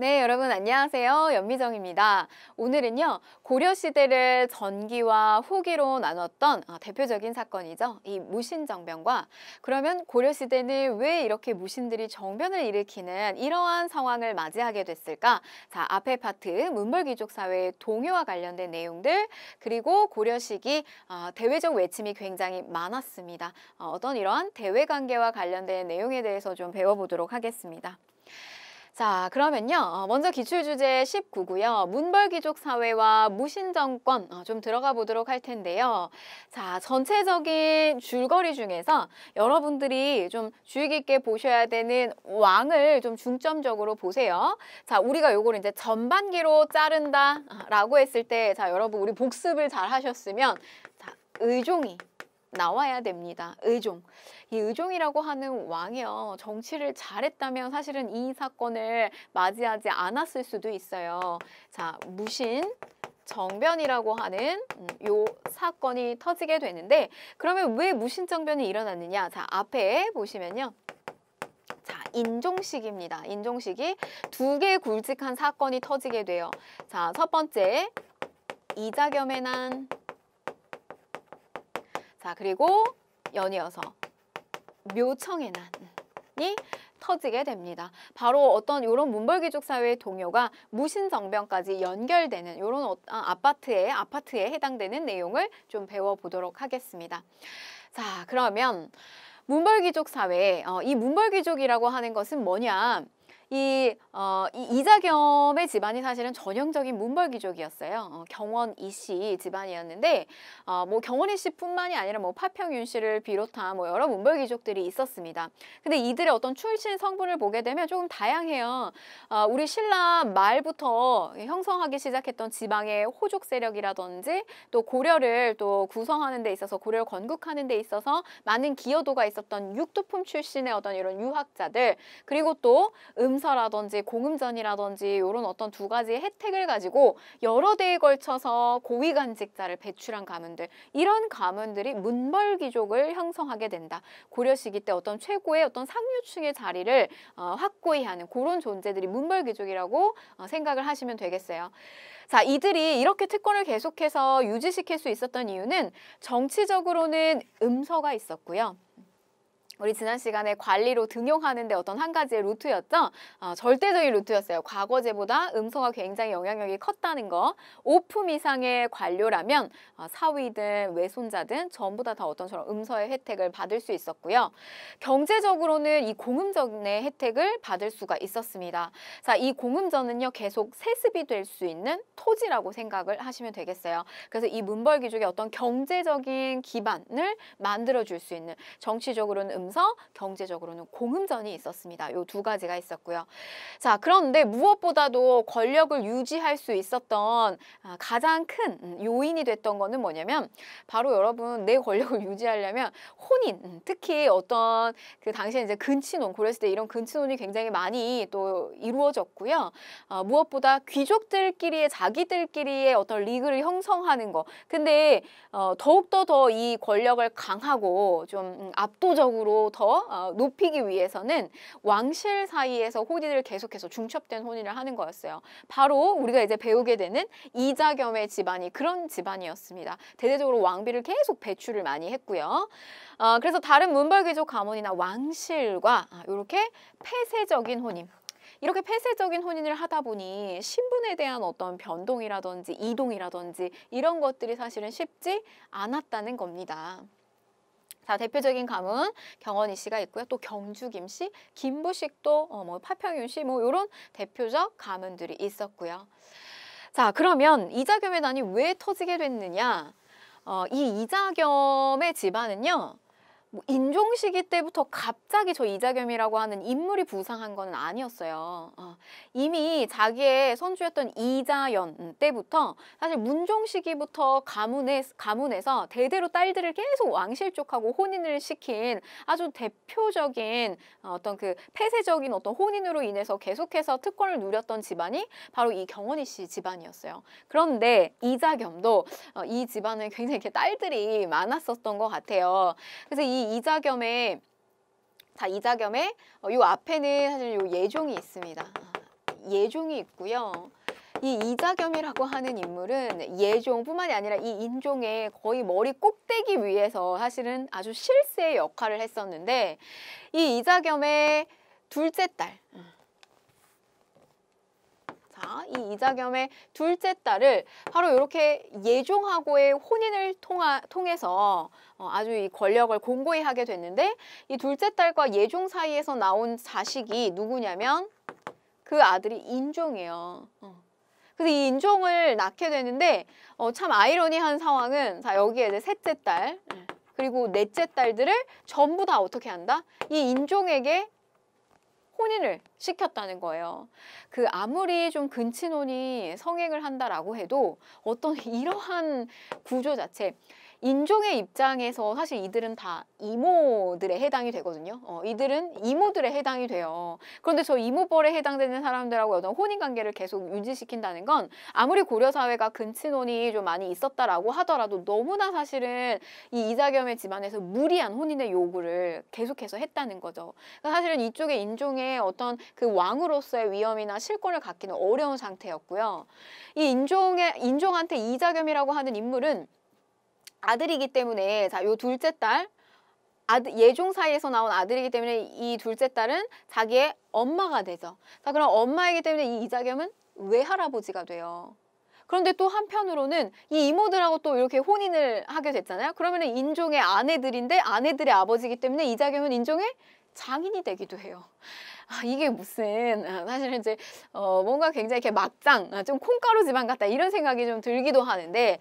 네, 여러분 안녕하세요. 연미정입니다. 오늘은요. 고려 시대를 전기와 후기로 나눴던 아, 대표적인 사건이죠. 이 무신 정변과 그러면 고려 시대는 왜 이렇게 무신들이 정변을 일으키는 이러한 상황을 맞이하게 됐을까? 자, 앞에 파트 문벌 귀족 사회의 동요와 관련된 내용들 그리고 고려 시기 아, 어, 대외적 외침이 굉장히 많았습니다. 어, 어떤 이러한 대외 관계와 관련된 내용에 대해서 좀 배워보도록 하겠습니다. 자, 그러면요. 어, 먼저 기출 주제 19고요. 문벌귀족 사회와 무신정권 어, 좀 들어가 보도록 할 텐데요. 자, 전체적인 줄거리 중에서 여러분들이 좀 주의 깊게 보셔야 되는 왕을 좀 중점적으로 보세요. 자, 우리가 요걸 이제 전반기로 자른다라고 했을 때 자, 여러분 우리 복습을 잘 하셨으면 자, 의종이 나와야 됩니다. 의종. 이 의종이라고 하는 왕이요. 정치를 잘했다면 사실은 이 사건을 맞이하지 않았을 수도 있어요. 자, 무신. 정변이라고 하는 음, 요 사건이 터지게 되는데 그러면 왜 무신정변이 일어났느냐 자 앞에 보시면요 자, 인종식입니다. 인종식이 두 개 굵직한 사건이 터지게 돼요. 자, 첫 번째 이자겸의 난 자, 그리고 연이어서 묘청의 난이 터지게 됩니다. 바로 어떤 이런 문벌귀족 사회의 동요가 무신성병까지 연결되는 이런 어, 아, 아파트에 아파트에 해당되는 내용을 좀 배워보도록 하겠습니다. 자, 그러면 문벌귀족 사회, 어, 이문벌귀족이라고 하는 것은 뭐냐? 이, 어, 이 이자겸의 집안이 사실은 전형적인 문벌귀족이었어요. 어, 경원 이씨 집안이었는데 어, 뭐 경원 이씨뿐만이 아니라 뭐 파평윤 씨를 비롯한 뭐 여러 문벌귀족들이 있었습니다. 근데 이들의 어떤 출신 성분을 보게 되면 조금 다양해요. 어, 우리 신라 말부터 형성하기 시작했던 지방의 호족 세력이라든지 또 고려를 또 구성하는 데 있어서 고려를 건국하는 데 있어서 많은 기여도가 있었던 육두품 출신의 어떤 이런 유학자들 그리고 또음 감사라든지 공음전이라든지 이런 어떤 두 가지의 혜택을 가지고 여러 대에 걸쳐서 고위간직자를 배출한 가문들 이런 가문들이 문벌귀족을 형성하게 된다. 고려시기 때 어떤 최고의 어떤 상류층의 자리를 어, 확고히 하는 그런 존재들이 문벌귀족이라고 어, 생각을 하시면 되겠어요. 자, 이들이 이렇게 특권을 계속해서 유지시킬 수 있었던 이유는 정치적으로는 음서가 있었고요. 우리 지난 시간에 관리로 등용하는데 어떤 한 가지의 루트였죠? 어, 절대적인 루트였어요. 과거제보다 음소가 굉장히 영향력이 컸다는 거. 5품 이상의 관료라면 어, 사위든 외손자든 전부 다, 다 어떤 처럼 음서의 혜택을 받을 수 있었고요. 경제적으로는 이 공음전의 혜택을 받을 수가 있었습니다. 자, 이 공음전은요. 계속 세습이 될 수 있는 토지라고 생각을 하시면 되겠어요. 그래서 이 문벌 귀족의 어떤 경제적인 기반을 만들어줄 수 있는 정치적으로는 음 그러면서 경제적으로는 공음전이 있었습니다. 요 두 가지가 있었고요. 자, 그런데 무엇보다도 권력을 유지할 수 있었던 아, 가장 큰 음, 요인이 됐던 거는 뭐냐면 바로 여러분 내 권력을 유지하려면 혼인, 음, 특히 어떤 그 당시에 이제 근친혼 그랬을 때 이런 근친혼이 굉장히 많이 또 이루어졌고요. 아, 무엇보다 귀족들끼리의 자기들끼리의 어떤 리그를 형성하는 거. 근데 어, 더욱더 더 이 권력을 강하고 좀 음, 압도적으로 또더 어, 높이기 위해서는 왕실 사이에서 혼인을 계속해서 중첩된 혼인을 하는 거였어요. 바로 우리가 이제 배우게 되는 이자겸의 집안이 그런 집안이었습니다. 대대적으로 왕비를 계속 배출을 많이 했고요. 어, 그래서 다른 문벌귀족 가문이나 왕실과 이렇게 아, 폐쇄적인 혼인, 이렇게 폐쇄적인 혼인을 하다 보니 신분에 대한 어떤 변동이라든지 이동이라든지 이런 것들이 사실은 쉽지 않았다는 겁니다. 자 대표적인 가문 경원이 씨가 있고요. 또 경주 김씨, 김부식도 어, 뭐 파평윤 씨뭐 이런 대표적 가문들이 있었고요. 자 그러면 이자겸의 난이 왜 터지게 됐느냐? 어, 이 이자겸의 집안은요. 뭐 인종 시기 때부터 갑자기 저 이자겸이라고 하는 인물이 부상한 건 아니었어요. 어, 이미 자기의 선주였던 이자연 때부터 사실 문종 시기부터 가문에 가문에서 대대로 딸들을 계속 왕실족하고 혼인을 시킨 아주 대표적인 어떤 그 폐쇄적인 어떤 혼인으로 인해서 계속해서 특권을 누렸던 집안이 바로 이 경원희 씨 집안이었어요. 그런데 이자겸도 어, 이 집안은 굉장히 이렇게 딸들이 많았었던 것 같아요. 그래서 이이 이자겸의 다 이자겸의 어, 요 앞에는 사실 요 예종이 있습니다. 아, 예종이 있고요. 이 이자겸이라고 하는 인물은 예종뿐만이 아니라 이 인종의 거의 머리 꼭대기 위에서 사실은 아주 실세의 역할을 했었는데 이 이자겸의 둘째 딸 음, 이 이자겸의 둘째 딸을 바로 이렇게 예종하고의 혼인을 통하, 통해서 어, 아주 이 권력을 공고히 하게 됐는데 이 둘째 딸과 예종 사이에서 나온 자식이 누구냐면 그 아들이 인종이에요. 어. 그래서 이 인종을 낳게 되는데 어, 참 아이러니한 상황은 자 여기에 이제 셋째 딸 예, 그리고 넷째 딸들을 전부 다 어떻게 한다? 이 인종에게 혼인을 시켰다는 거예요. 그 아무리 좀 근친혼이 성행을 한다라고 해도 어떤 이러한 구조 자체 인종의 입장에서 사실 이들은 다 이모들에 해당이 되거든요. 어, 이들은 이모들에 해당이 돼요. 그런데 저이모벌에 해당되는 사람들하고 어떤 혼인 관계를 계속 유지시킨다는 건 아무리 고려 사회가 근친혼이 좀 많이 있었다라고 하더라도 너무나 사실은 이 이자겸의 집안에서 무리한 혼인의 요구를 계속해서 했다는 거죠. 그러니까 사실은 이쪽의 인종의 어떤 그 왕으로서의 위험이나 실권을 갖기는 어려운 상태였고요. 이 인종의 인종한테 이자겸이라고 하는 인물은 아들이기 때문에 자, 요 둘째 딸 아들, 예종 사이에서 나온 아들이기 때문에 이 둘째 딸은 자기의 엄마가 되죠. 자, 그럼 엄마이기 때문에 이 이자겸은 외할아버지가 돼요. 그런데 또 한편으로는 이 이모들하고 또 이렇게 혼인을 하게 됐잖아요. 그러면 은 인종의 아내들인데 아내들의 아버지이기 때문에 이자겸은 인종의 장인이 되기도 해요. 아, 이게 무슨 아, 사실 은 이제 어, 뭔가 굉장히 이렇게 막장 아, 좀 콩가루 집안 같다 이런 생각이 좀 들기도 하는데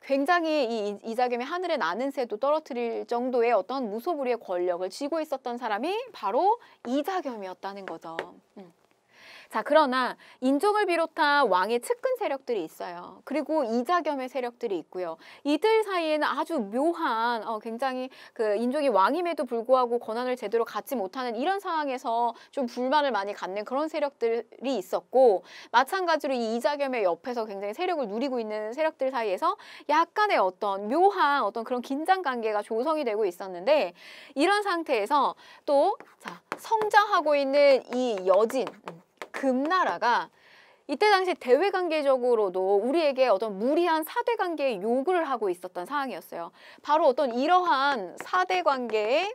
굉장히 이이자겸의 하늘에 나는 새도 떨어뜨릴 정도의 어떤 무소불위의 권력을 쥐고 있었던 사람이 바로 이자겸이었다는 거죠. 음. 자, 그러나 인종을 비롯한 왕의 측근 세력들이 있어요. 그리고 이자겸의 세력들이 있고요. 이들 사이에는 아주 묘한 어, 굉장히 그 인종이 왕임에도 불구하고 권한을 제대로 갖지 못하는 이런 상황에서 좀 불만을 많이 갖는 그런 세력들이 있었고 마찬가지로 이 이자겸의 옆에서 굉장히 세력을 누리고 있는 세력들 사이에서 약간의 어떤 묘한 어떤 그런 긴장 관계가 조성이 되고 있었는데 이런 상태에서 또 자, 성장하고 있는 이 여진 음. 금나라가 이때 당시 대외 관계적으로도 우리에게 어떤 무리한 사대 관계의 요구를 하고 있었던 상황이었어요. 바로 어떤 이러한 사대 관계의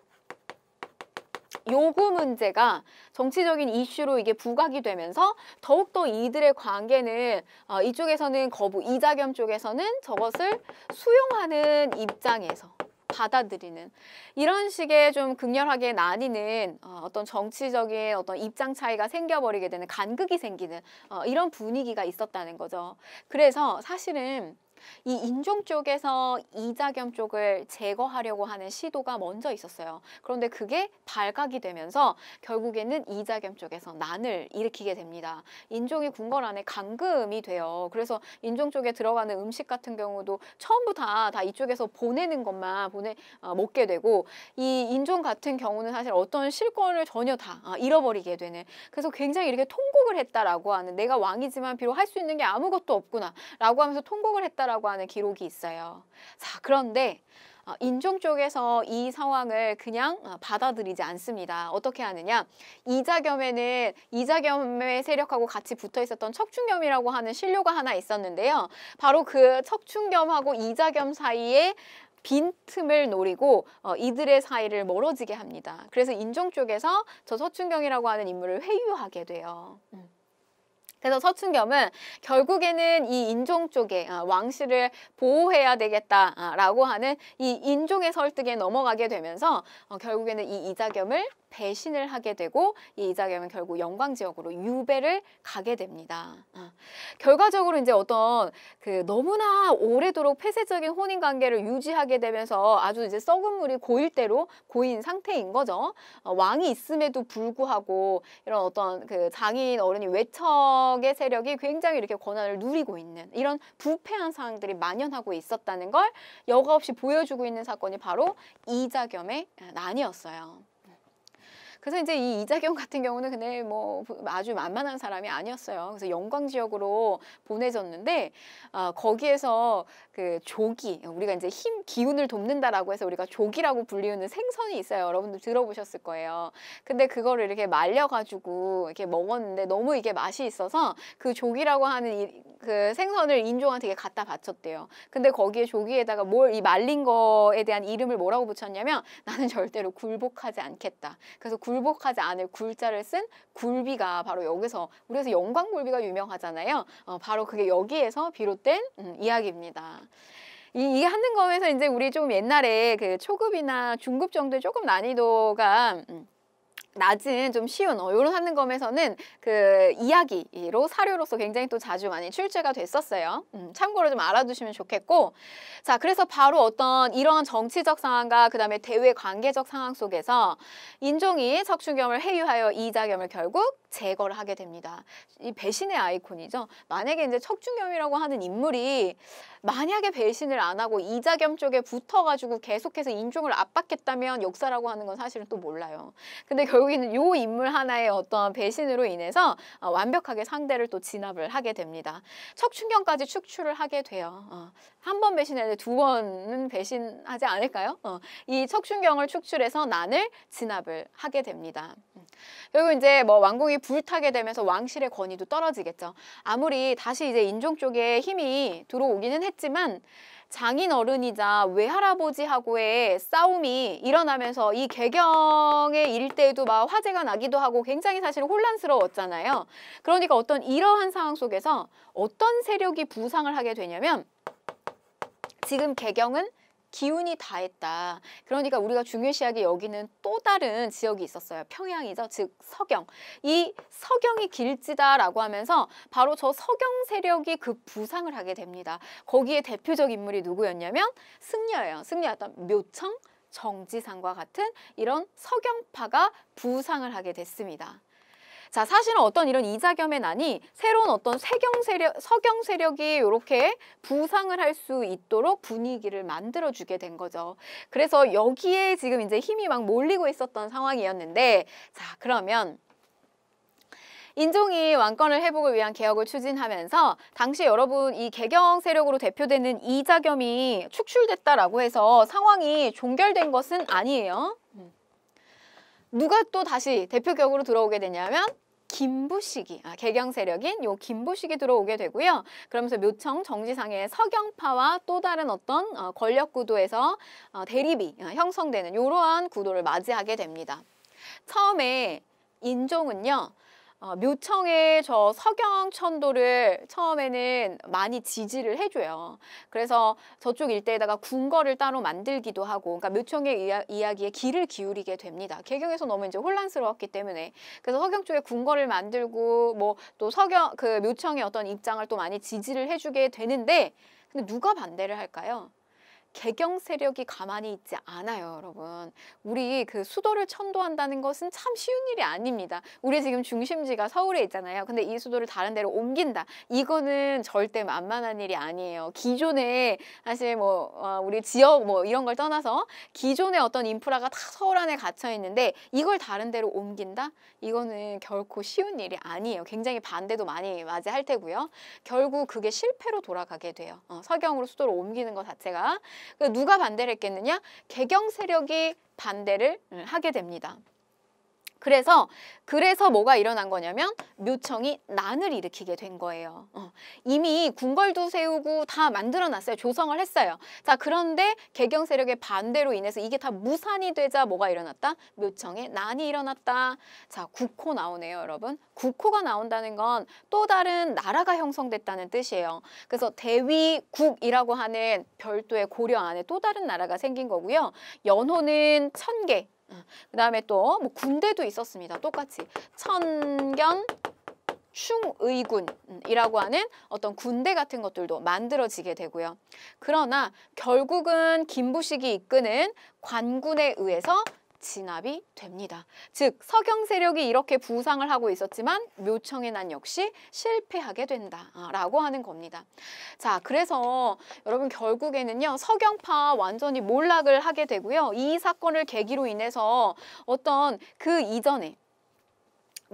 요구 문제가 정치적인 이슈로 이게 부각이 되면서 더욱더 이들의 관계는 어, 이쪽에서는 거부, 이자겸 쪽에서는 저것을 수용하는 입장에서 받아들이는 이런 식의 좀 극렬하게 나뉘는 어, 어떤 정치적인 어떤 입장 차이가 생겨버리게 되는 간극이 생기는 어, 이런 분위기가 있었다는 거죠. 그래서 사실은 이 인종 쪽에서 이자겸 쪽을 제거하려고 하는 시도가 먼저 있었어요. 그런데 그게 발각이 되면서 결국에는 이자겸 쪽에서 난을 일으키게 됩니다. 인종이 궁궐 안에 감금이 돼요. 그래서 인종 쪽에 들어가는 음식 같은 경우도 처음부터 다, 이쪽에서 보내는 것만 보내 어, 먹게 되고 이 인종 같은 경우는 사실 어떤 실권을 전혀 다 아, 잃어버리게 되는 그래서 굉장히 이렇게 통곡을 했다라고 하는 내가 왕이지만 비록 할 수 있는 게 아무것도 없구나라고 하면서 통곡을 했다라고 했다라고 하는 기록이 있어요. 자, 그런데 어, 인종 쪽에서 이 상황을 그냥 어, 받아들이지 않습니다. 어떻게 하느냐? 이자겸에는 이자겸의 세력하고 같이 붙어 있었던 척춘겸이라고 하는 신료가 하나 있었는데요. 바로 그 척춘겸하고 이자겸 사이에 빈틈을 노리고 어, 이들의 사이를 멀어지게 합니다. 그래서 인종 쪽에서 저 서춘경이라고 하는 인물을 회유하게 돼요. 음. 그래서 서춘겸은 결국에는 이 인종 쪽에 아, 왕실을 보호해야 되겠다라고 하는 이 인종의 설득에 넘어가게 되면서 어, 결국에는 이 이자겸을 배신을 하게 되고 이 이자겸은 결국 영광 지역으로 유배를 가게 됩니다. 어. 결과적으로 이제 어떤 그 너무나 오래도록 폐쇄적인 혼인 관계를 유지하게 되면서 아주 이제 썩은 물이 고일 대로 고인 상태인 거죠. 어, 왕이 있음에도 불구하고 이런 어떤 그 장인 어른이 외척의 세력이 굉장히 이렇게 권한을 누리고 있는 이런 부패한 상황들이 만연하고 있었다는 걸 여과 없이 보여주고 있는 사건이 바로 이자겸의 어, 난이었어요. 그래서 이제 이 이자경 같은 경우는 근데 뭐 아주 만만한 사람이 아니었어요. 그래서 영광 지역으로 보내졌는데 어, 거기에서 그 조기 우리가 이제 힘 기운을 돕는다라고 해서 우리가 조기라고 불리우는 생선이 있어요. 여러분들 들어보셨을 거예요. 근데 그거를 이렇게 말려가지고 이렇게 먹었는데 너무 이게 맛이 있어서 그 조기라고 하는 이, 그 생선을 인종한테 게 갖다 바쳤대요. 근데 거기에 조기에다가 뭘 이 말린 거에 대한 이름을 뭐라고 붙였냐면 나는 절대로 굴복하지 않겠다. 그래서 굴 굴복하지 않을 굴자를 쓴 굴비가 바로 여기서 우리에서 영광굴비가 유명하잖아요. 어, 바로 그게 여기에서 비롯된 음, 이야기입니다. 이, 이 하는 거에서 이제 우리 좀 옛날에 그 초급이나 중급 정도의 조금 난이도가 음, 낮은 좀 쉬운 어, 요런 한는검에서는 그 이야기로 사료로서 굉장히 또 자주 많이 출제가 됐었어요. 음, 참고로 좀 알아두시면 좋겠고 자 그래서 바로 어떤 이런 정치적 상황과 그 다음에 대외 관계적 상황 속에서 인종이 석춘겸을 해유하여 이자겸을 결국 제거를 하게 됩니다. 이 배신의 아이콘이죠. 만약에 이제 척준겸이라고 하는 인물이 만약에 배신을 안 하고 이자겸 쪽에 붙어가지고 계속해서 인종을 압박했다면 역사라고 하는 건 사실은 또 몰라요. 근데 결국에는 요 인물 하나의 어떠한 배신으로 인해서 어, 완벽하게 상대를 또 진압을 하게 됩니다. 척준경까지 축출을 하게 돼요. 어, 한번 배신했는데 두 번은 배신하지 않을까요? 어, 이 척준경을 축출해서 난을 진압을 하게 됩니다. 음. 그리고 이제 뭐 왕궁이 부의타게 되면서 왕실의 권위도 떨어지겠죠. 아무리 다시 이제 인종 쪽에 힘이 들어오기는 했지만 장인 어른이자 외할아버지하고의 싸움이 일어나면서 이 개경의 일대도 에막 화제가 나기도 하고 굉장히 사실 혼란스러웠잖아요. 그러니까 어떤 이러한 상황 속에서 어떤 세력이 부상을 하게 되냐면 지금 개경은 기운이 다했다. 그러니까 우리가 중요시하게 여기는 또 다른 지역이 있었어요. 평양이죠. 즉 서경. 이 서경이 길지다라고 하면서 바로 저 서경 세력이 그 부상을 하게 됩니다. 거기에 대표적 인물이 누구였냐면 승려예요. 승려였던 묘청, 정지상과 같은 이런 서경파가 부상을 하게 됐습니다. 자, 사실은 어떤 이런 이자겸의 난이 새로운 어떤 세경 세력, 서경 세력이 이렇게 부상을 할 수 있도록 분위기를 만들어주게 된 거죠. 그래서 여기에 지금 이제 힘이 막 몰리고 있었던 상황이었는데, 자, 그러면 인종이 왕권을 회복을 위한 개혁을 추진하면서 당시 여러분 이 개경 세력으로 대표되는 이자겸이 축출됐다라고 해서 상황이 종결된 것은 아니에요. 음. 누가 또 다시 대표 격으로 들어오게 되냐면 김부식이 아, 개경 세력인 요 김부식이 들어오게 되고요. 그러면서 묘청 정지상의 서경파와 또 다른 어떤 어, 권력 구도에서 어, 대립이 어, 형성되는 이러한 구도를 맞이하게 됩니다. 처음에 인종은요. 어, 묘청의 저 서경 천도를 처음에는 많이 지지를 해줘요. 그래서 저쪽 일대에다가 궁궐을 따로 만들기도 하고, 그러니까 묘청의 이야, 기에 귀를 기울이게 됩니다. 개경에서 너무 이제 혼란스러웠기 때문에 그래서 서경 쪽에 궁궐을 만들고 뭐 또 서경 그 묘청의 어떤 입장을 또 많이 지지를 해주게 되는데, 근데 누가 반대를 할까요? 개경 세력이 가만히 있지 않아요, 여러분. 우리 그 수도를 천도한다는 것은 참 쉬운 일이 아닙니다. 우리 지금 중심지가 서울에 있잖아요. 근데 이 수도를 다른 데로 옮긴다. 이거는 절대 만만한 일이 아니에요. 기존에 사실 뭐 어, 우리 지역 뭐 이런 걸 떠나서 기존의 어떤 인프라가 다 서울 안에 갇혀 있는데 이걸 다른 데로 옮긴다? 이거는 결코 쉬운 일이 아니에요. 굉장히 반대도 많이 맞이할 테고요. 결국 그게 실패로 돌아가게 돼요. 어, 서경으로 수도를 옮기는 것 자체가 누가 반대를 했겠느냐? 개경 세력이 반대를 하게 됩니다. 그래서 그래서 뭐가 일어난 거냐면 묘청이 난을 일으키게 된 거예요. 어, 이미 궁궐도 세우고 다 만들어놨어요. 조성을 했어요. 자 그런데 개경 세력의 반대로 인해서 이게 다 무산이 되자 뭐가 일어났다? 묘청의 난이 일어났다. 자 국호 나오네요 여러분. 국호가 나온다는 건 또 다른 나라가 형성됐다는 뜻이에요. 그래서 대위국이라고 하는 별도의 고려 안에 또 다른 나라가 생긴 거고요. 연호는 천 개, 그 다음에 또 뭐 군대도 있었습니다. 똑같이 천견 충의군이라고 하는 어떤 군대 같은 것들도 만들어지게 되고요. 그러나 결국은 김부식이 이끄는 관군에 의해서 진압이 됩니다. 즉 서경 세력이 이렇게 부상을 하고 있었지만 묘청의 난 역시 실패하게 된다라고 하는 겁니다. 자 그래서 여러분 결국에는요 서경파 완전히 몰락을 하게 되고요. 이 사건을 계기로 인해서 어떤 그 이전에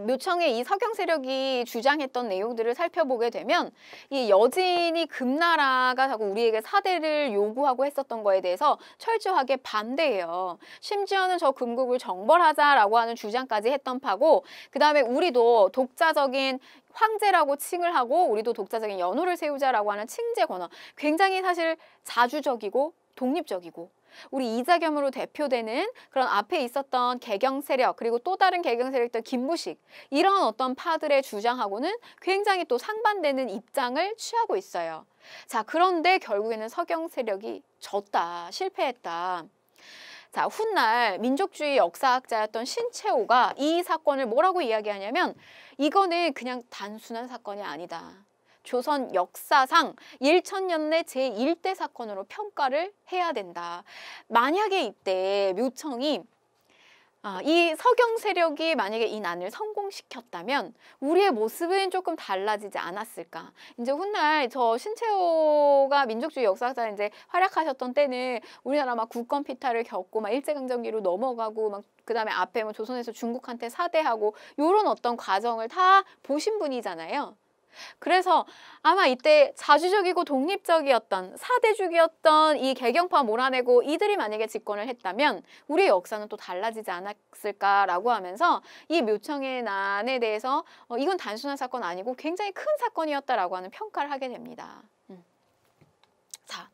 묘청의 이 서경 세력이 주장했던 내용들을 살펴보게 되면 이 여진이 금나라가 자꾸 우리에게 사대를 요구하고 했었던 거에 대해서 철저하게 반대해요. 심지어는 저 금국을 정벌하자라고 하는 주장까지 했던 파고 그다음에 우리도 독자적인 황제라고 칭을 하고 우리도 독자적인 연호를 세우자라고 하는 칭제 권한 굉장히 사실 자주적이고 독립적이고 우리 이자겸으로 대표되는 그런 앞에 있었던 개경 세력 그리고 또 다른 개경 세력들 김부식 이런 어떤 파들의 주장하고는 굉장히 또 상반되는 입장을 취하고 있어요. 자 그런데 결국에는 서경 세력이 졌다 실패했다. 자, 훗날 민족주의 역사학자였던 신채호가 이 사건을 뭐라고 이야기하냐면 이거는 그냥 단순한 사건이 아니다. 조선 역사상 1천년 내 제1대 사건으로 평가를 해야 된다. 만약에 이때 묘청이 아, 이 서경 세력이 만약에 이 난을 성공시켰다면 우리의 모습은 조금 달라지지 않았을까. 이제 훗날 저 신채호가 민족주의 역사학자 이제 활약하셨던 때는 우리나라 막 국권 피탈을 겪고 막 일제강점기로 넘어가고 막 그다음에 앞에 뭐 조선에서 중국한테 사대하고 요런 어떤 과정을 다 보신 분이잖아요. 그래서 아마 이때 자주적이고 독립적이었던 사대주기였던 이 개경파 몰아내고 이들이 만약에 집권을 했다면 우리의 역사는 또 달라지지 않았을까라고 하면서 이 묘청의 난에 대해서 어, 이건 단순한 사건 아니고 굉장히 큰 사건이었다라고 하는 평가를 하게 됩니다. 음. 자,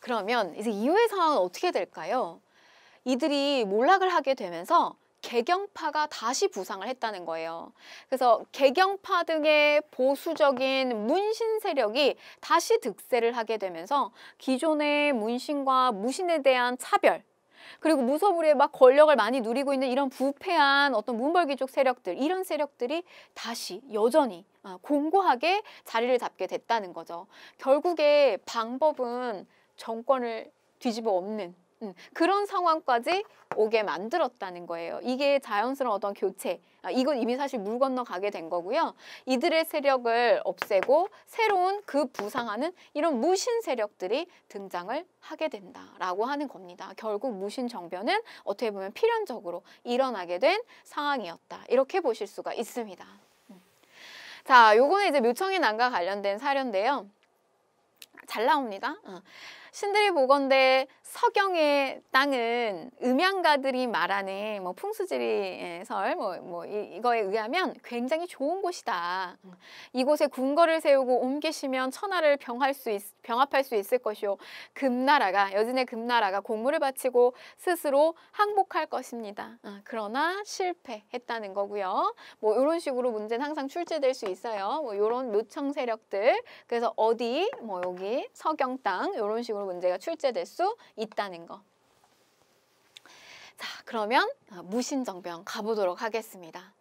그러면 이제 이후의 상황은 어떻게 될까요? 이들이 몰락을 하게 되면서 개경파가 다시 부상을 했다는 거예요. 그래서 개경파 등의 보수적인 문신 세력이 다시 득세를 하게 되면서 기존의 문신과 무신에 대한 차별 그리고 무서부리에 막 권력을 많이 누리고 있는 이런 부패한 어떤 문벌귀족 세력들 이런 세력들이 다시 여전히 아, 공고하게 자리를 잡게 됐다는 거죠. 결국에 방법은 정권을 뒤집어 엎는 음, 그런 상황까지 오게 만들었다는 거예요. 이게 자연스러운 어떤 교체. 아, 이건 이미 사실 물 건너 가게 된 거고요. 이들의 세력을 없애고 새로운 그 부상하는 이런 무신 세력들이 등장을 하게 된다라고 하는 겁니다. 결국 무신 정변은 어떻게 보면 필연적으로 일어나게 된 상황이었다. 이렇게 보실 수가 있습니다. 음. 자, 요거는 이제 묘청의 난과 관련된 사례인데요잘 나옵니다. 어. 신들이 보건대 서경의 땅은 음양가들이 말하는 뭐 풍수지리 설뭐 뭐, 뭐 이거에 의하면 굉장히 좋은 곳이다. 음. 이곳에 궁궐을 세우고 옮기시면 천하를 병할 수 있, 병합할 수 있을 것이요. 금나라가 여진의 금나라가 공물을 바치고 스스로 항복할 것입니다. 아, 그러나 실패했다는 거고요. 뭐 이런 식으로 문제는 항상 출제될 수 있어요. 뭐 이런 요청 세력들 그래서 어디 뭐 여기 서경 땅 이런 식으로 문제가 출제될 수 있다는 거. 자, 그러면 아, 무신정변 가보도록 하겠습니다.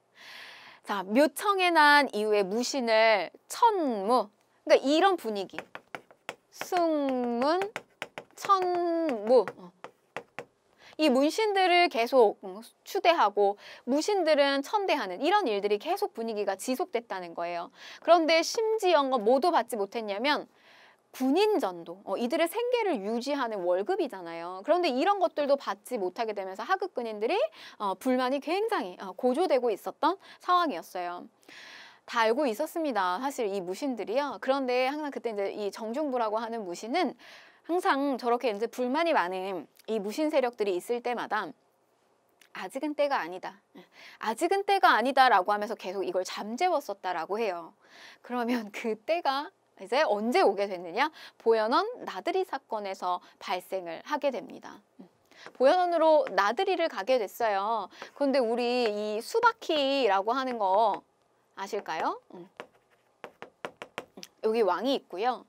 자, 묘청에 난 이후에 무신을 천무, 그러니까 이런 분위기. 숭문, 천무. 어. 이 문신들을 계속 음, 추대하고 무신들은 천대하는 이런 일들이 계속 분위기가 지속됐다는 거예요. 그런데 심지어는 모두 뭐, 받지 못했냐면 군인전도 어, 이들의 생계를 유지하는 월급이잖아요. 그런데 이런 것들도 받지 못하게 되면서 하급 군인들이 어, 불만이 굉장히 어, 고조되고 있었던 상황이었어요. 다 알고 있었습니다. 사실 이 무신들이요. 그런데 항상 그때 이제 이 정중부라고 하는 무신은 항상 저렇게 이제 불만이 많은 이 무신 세력들이 있을 때마다 아직은 때가 아니다. 아직은 때가 아니다라고 하면서 계속 이걸 잠재웠었다라고 해요. 그러면 그 때가 이제 언제 오게 됐느냐? 보현원 나들이 사건에서 발생을 하게 됩니다. 음. 보현원으로 나들이를 가게 됐어요. 그런데 우리 이 수바키라고 하는 거 아실까요? 음. 음. 여기 왕이 있고요.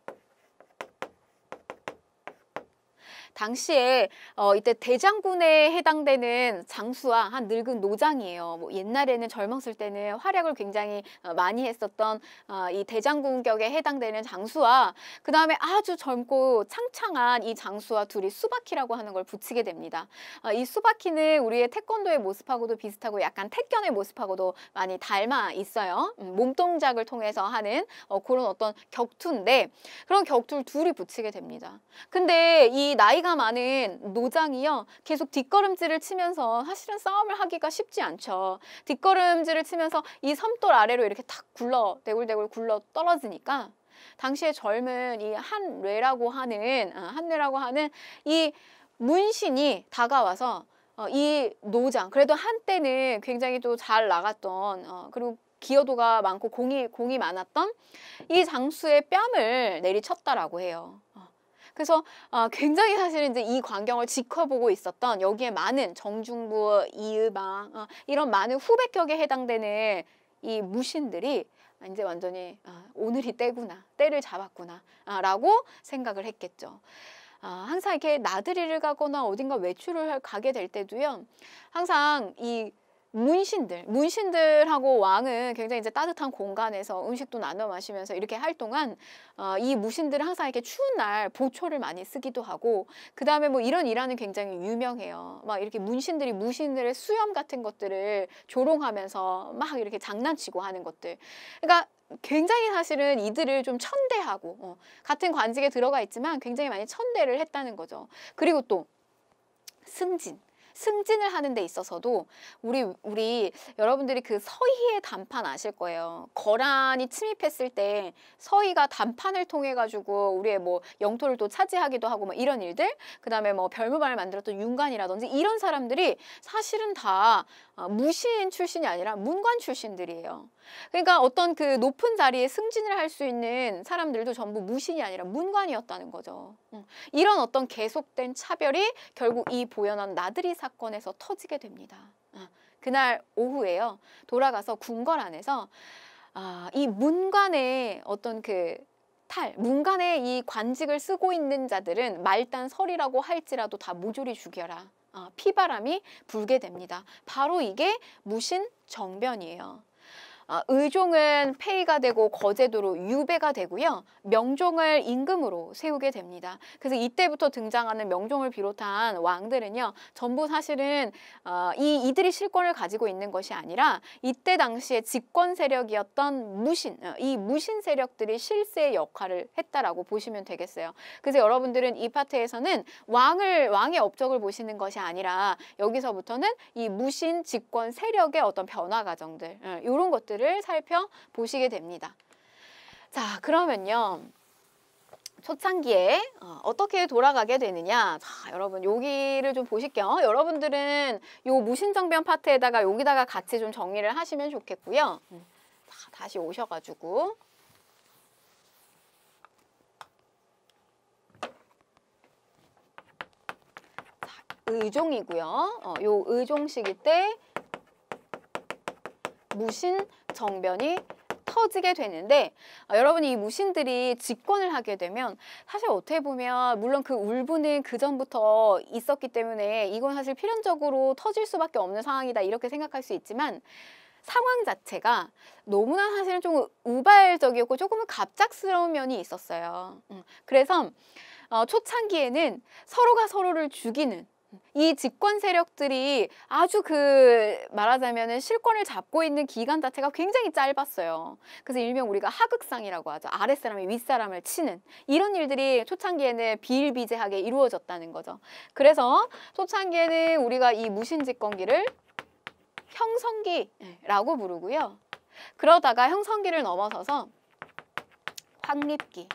당시에 어, 이때 대장군에 해당되는 장수와 한 늙은 노장이에요. 뭐 옛날에는 젊었을 때는 활약을 굉장히 어, 많이 했었던 어, 이 대장군격에 해당되는 장수와 그 다음에 아주 젊고 창창한 이 장수와 둘이 수바키라고 하는 걸 붙이게 됩니다. 어, 이 수바키는 우리의 태권도의 모습하고도 비슷하고 약간 태권의 모습하고도 많이 닮아 있어요. 음, 몸동작을 통해서 하는 어, 그런 어떤 격투인데 그런 격투를 둘이 붙이게 됩니다. 근데 이 나이가 나이가 많은 노장이요. 계속 뒷걸음질을 치면서 사실은 싸움을 하기가 쉽지 않죠. 뒷걸음질을 치면서 이 섬돌 아래로 이렇게 탁 굴러 대굴대굴 굴러 떨어지니까 당시에 젊은 이 한뇌라고 하는 아, 한뇌라고 하는 이 문신이 다가와서 어, 이 노장 그래도 한때는 굉장히 또 잘 나갔던 어, 그리고 기여도가 많고 공이 공이 많았던 이 장수의 뺨을 내리쳤다라고 해요. 그래서 어, 굉장히 사실 이제 이 광경을 지켜보고 있었던 여기에 많은 정중부, 이의방 어, 이런 많은 후배격에 해당되는 이 무신들이 아, 이제 완전히 아, 오늘이 때구나, 때를 잡았구나 아, 라고 생각을 했겠죠. 아, 항상 이렇게 나들이를 가거나 어딘가 외출을 가게 될 때도요. 항상 이 문신들, 문신들하고 왕은 굉장히 이제 따뜻한 공간에서 음식도 나눠 마시면서 이렇게 할 동안 어, 이 무신들은 항상 이렇게 추운 날 보초를 많이 쓰기도 하고 그 다음에 뭐 이런 일화는 굉장히 유명해요. 막 이렇게 문신들이 무신들의 수염 같은 것들을 조롱하면서 막 이렇게 장난치고 하는 것들. 그러니까 굉장히 사실은 이들을 좀 천대하고 어, 같은 관직에 들어가 있지만 굉장히 많이 천대를 했다는 거죠. 그리고 또 승진. 승진을 하는 데 있어서도 우리 우리 여러분들이 그 서희의 단판 아실 거예요. 거란이 침입했을 때 서희가 단판을 통해 가지고 우리의 뭐 영토를 또 차지하기도 하고 뭐 이런 일들 그다음에 뭐 별무반을 만들었던 윤관이라든지 이런 사람들이 사실은 다 아, 무시인 출신이 아니라 문관 출신들이에요. 그러니까 어떤 그 높은 자리에 승진을 할 수 있는 사람들도 전부 무신이 아니라 문관이었다는 거죠. 이런 어떤 계속된 차별이 결국 이 보현한 나들이 사건에서 터지게 됩니다. 그날 오후에요. 돌아가서 궁궐 안에서 아, 이 문관의 어떤 그 탈, 문관의이 관직을 쓰고 있는 자들은 말단 설이라고 할지라도 다 모조리 죽여라. 아, 피바람이 불게 됩니다. 바로 이게 무신 정변이에요. 아, 의종은 폐위가 되고 거제도로 유배가 되고요. 명종을 임금으로 세우게 됩니다. 그래서 이때부터 등장하는 명종을 비롯한 왕들은요. 전부 사실은 어, 이 이들이 실권을 가지고 있는 것이 아니라 이때 당시에 집권 세력이었던 무신, 어, 이 무신 세력들이 실세의 역할을 했다라고 보시면 되겠어요. 그래서 여러분들은 이 파트에서는 왕을 왕의 업적을 보시는 것이 아니라 여기서부터는 이 무신 집권 세력의 어떤 변화 과정들 이런 어, 것들 것들을 살펴보시게 됩니다. 자, 그러면요. 초창기에 어, 어떻게 돌아가게 되느냐 자, 여러분 여기를 좀 보실게요 여러분들은 요 무신정변 파트에다가 여기다가 같이 좀 정리를 하시면 좋겠고요 음, 자, 다시 오셔가지고 자, 의종이고요 어, 요 의종식일 때 무신 정변이 터지게 되는데 아, 어, 여러분이 이 무신들이 집권을 하게 되면 사실 어떻게 보면 물론 그 울분은 그전부터 있었기 때문에 이건 사실 필연적으로 터질 수밖에 없는 상황이다 이렇게 생각할 수 있지만 상황 자체가 너무나 사실은 좀 우발적이었고 조금은 갑작스러운 면이 있었어요. 음, 그래서 어, 초창기에는 서로가 서로를 죽이는 이 집권 세력들이 아주 그 말하자면은 실권을 잡고 있는 기간 자체가 굉장히 짧았어요. 그래서 일명 우리가 하극상이라고 하죠. 아랫사람이 윗사람을 치는 이런 일들이 초창기에는 비일비재하게 이루어졌다는 거죠. 그래서 초창기에는 우리가 이 무신집권기를 형성기라고 부르고요. 그러다가 형성기를 넘어서서 확립기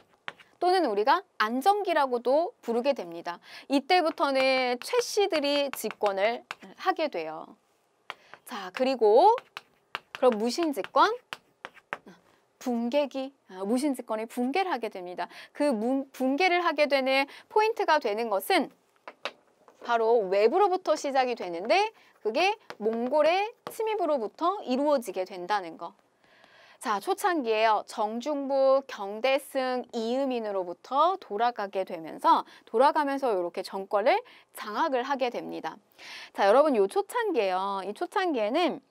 또는 우리가 안정기라고도 부르게 됩니다. 이때부터는 최 씨들이 집권을 하게 돼요. 자, 그리고 그럼 무신집권 붕괴기, 아, 무신집권이 붕괴를 하게 됩니다. 그 문, 붕괴를 하게 되는 포인트가 되는 것은 바로 외부로부터 시작이 되는데 그게 몽골의 침입으로부터 이루어지게 된다는 거. 자, 초창기에요. 정중부, 경대승, 이음인으로부터 돌아가게 되면서 돌아가면서 이렇게 정권을 장악을 하게 됩니다. 자, 여러분 요 초창기에요. 이 초창기에는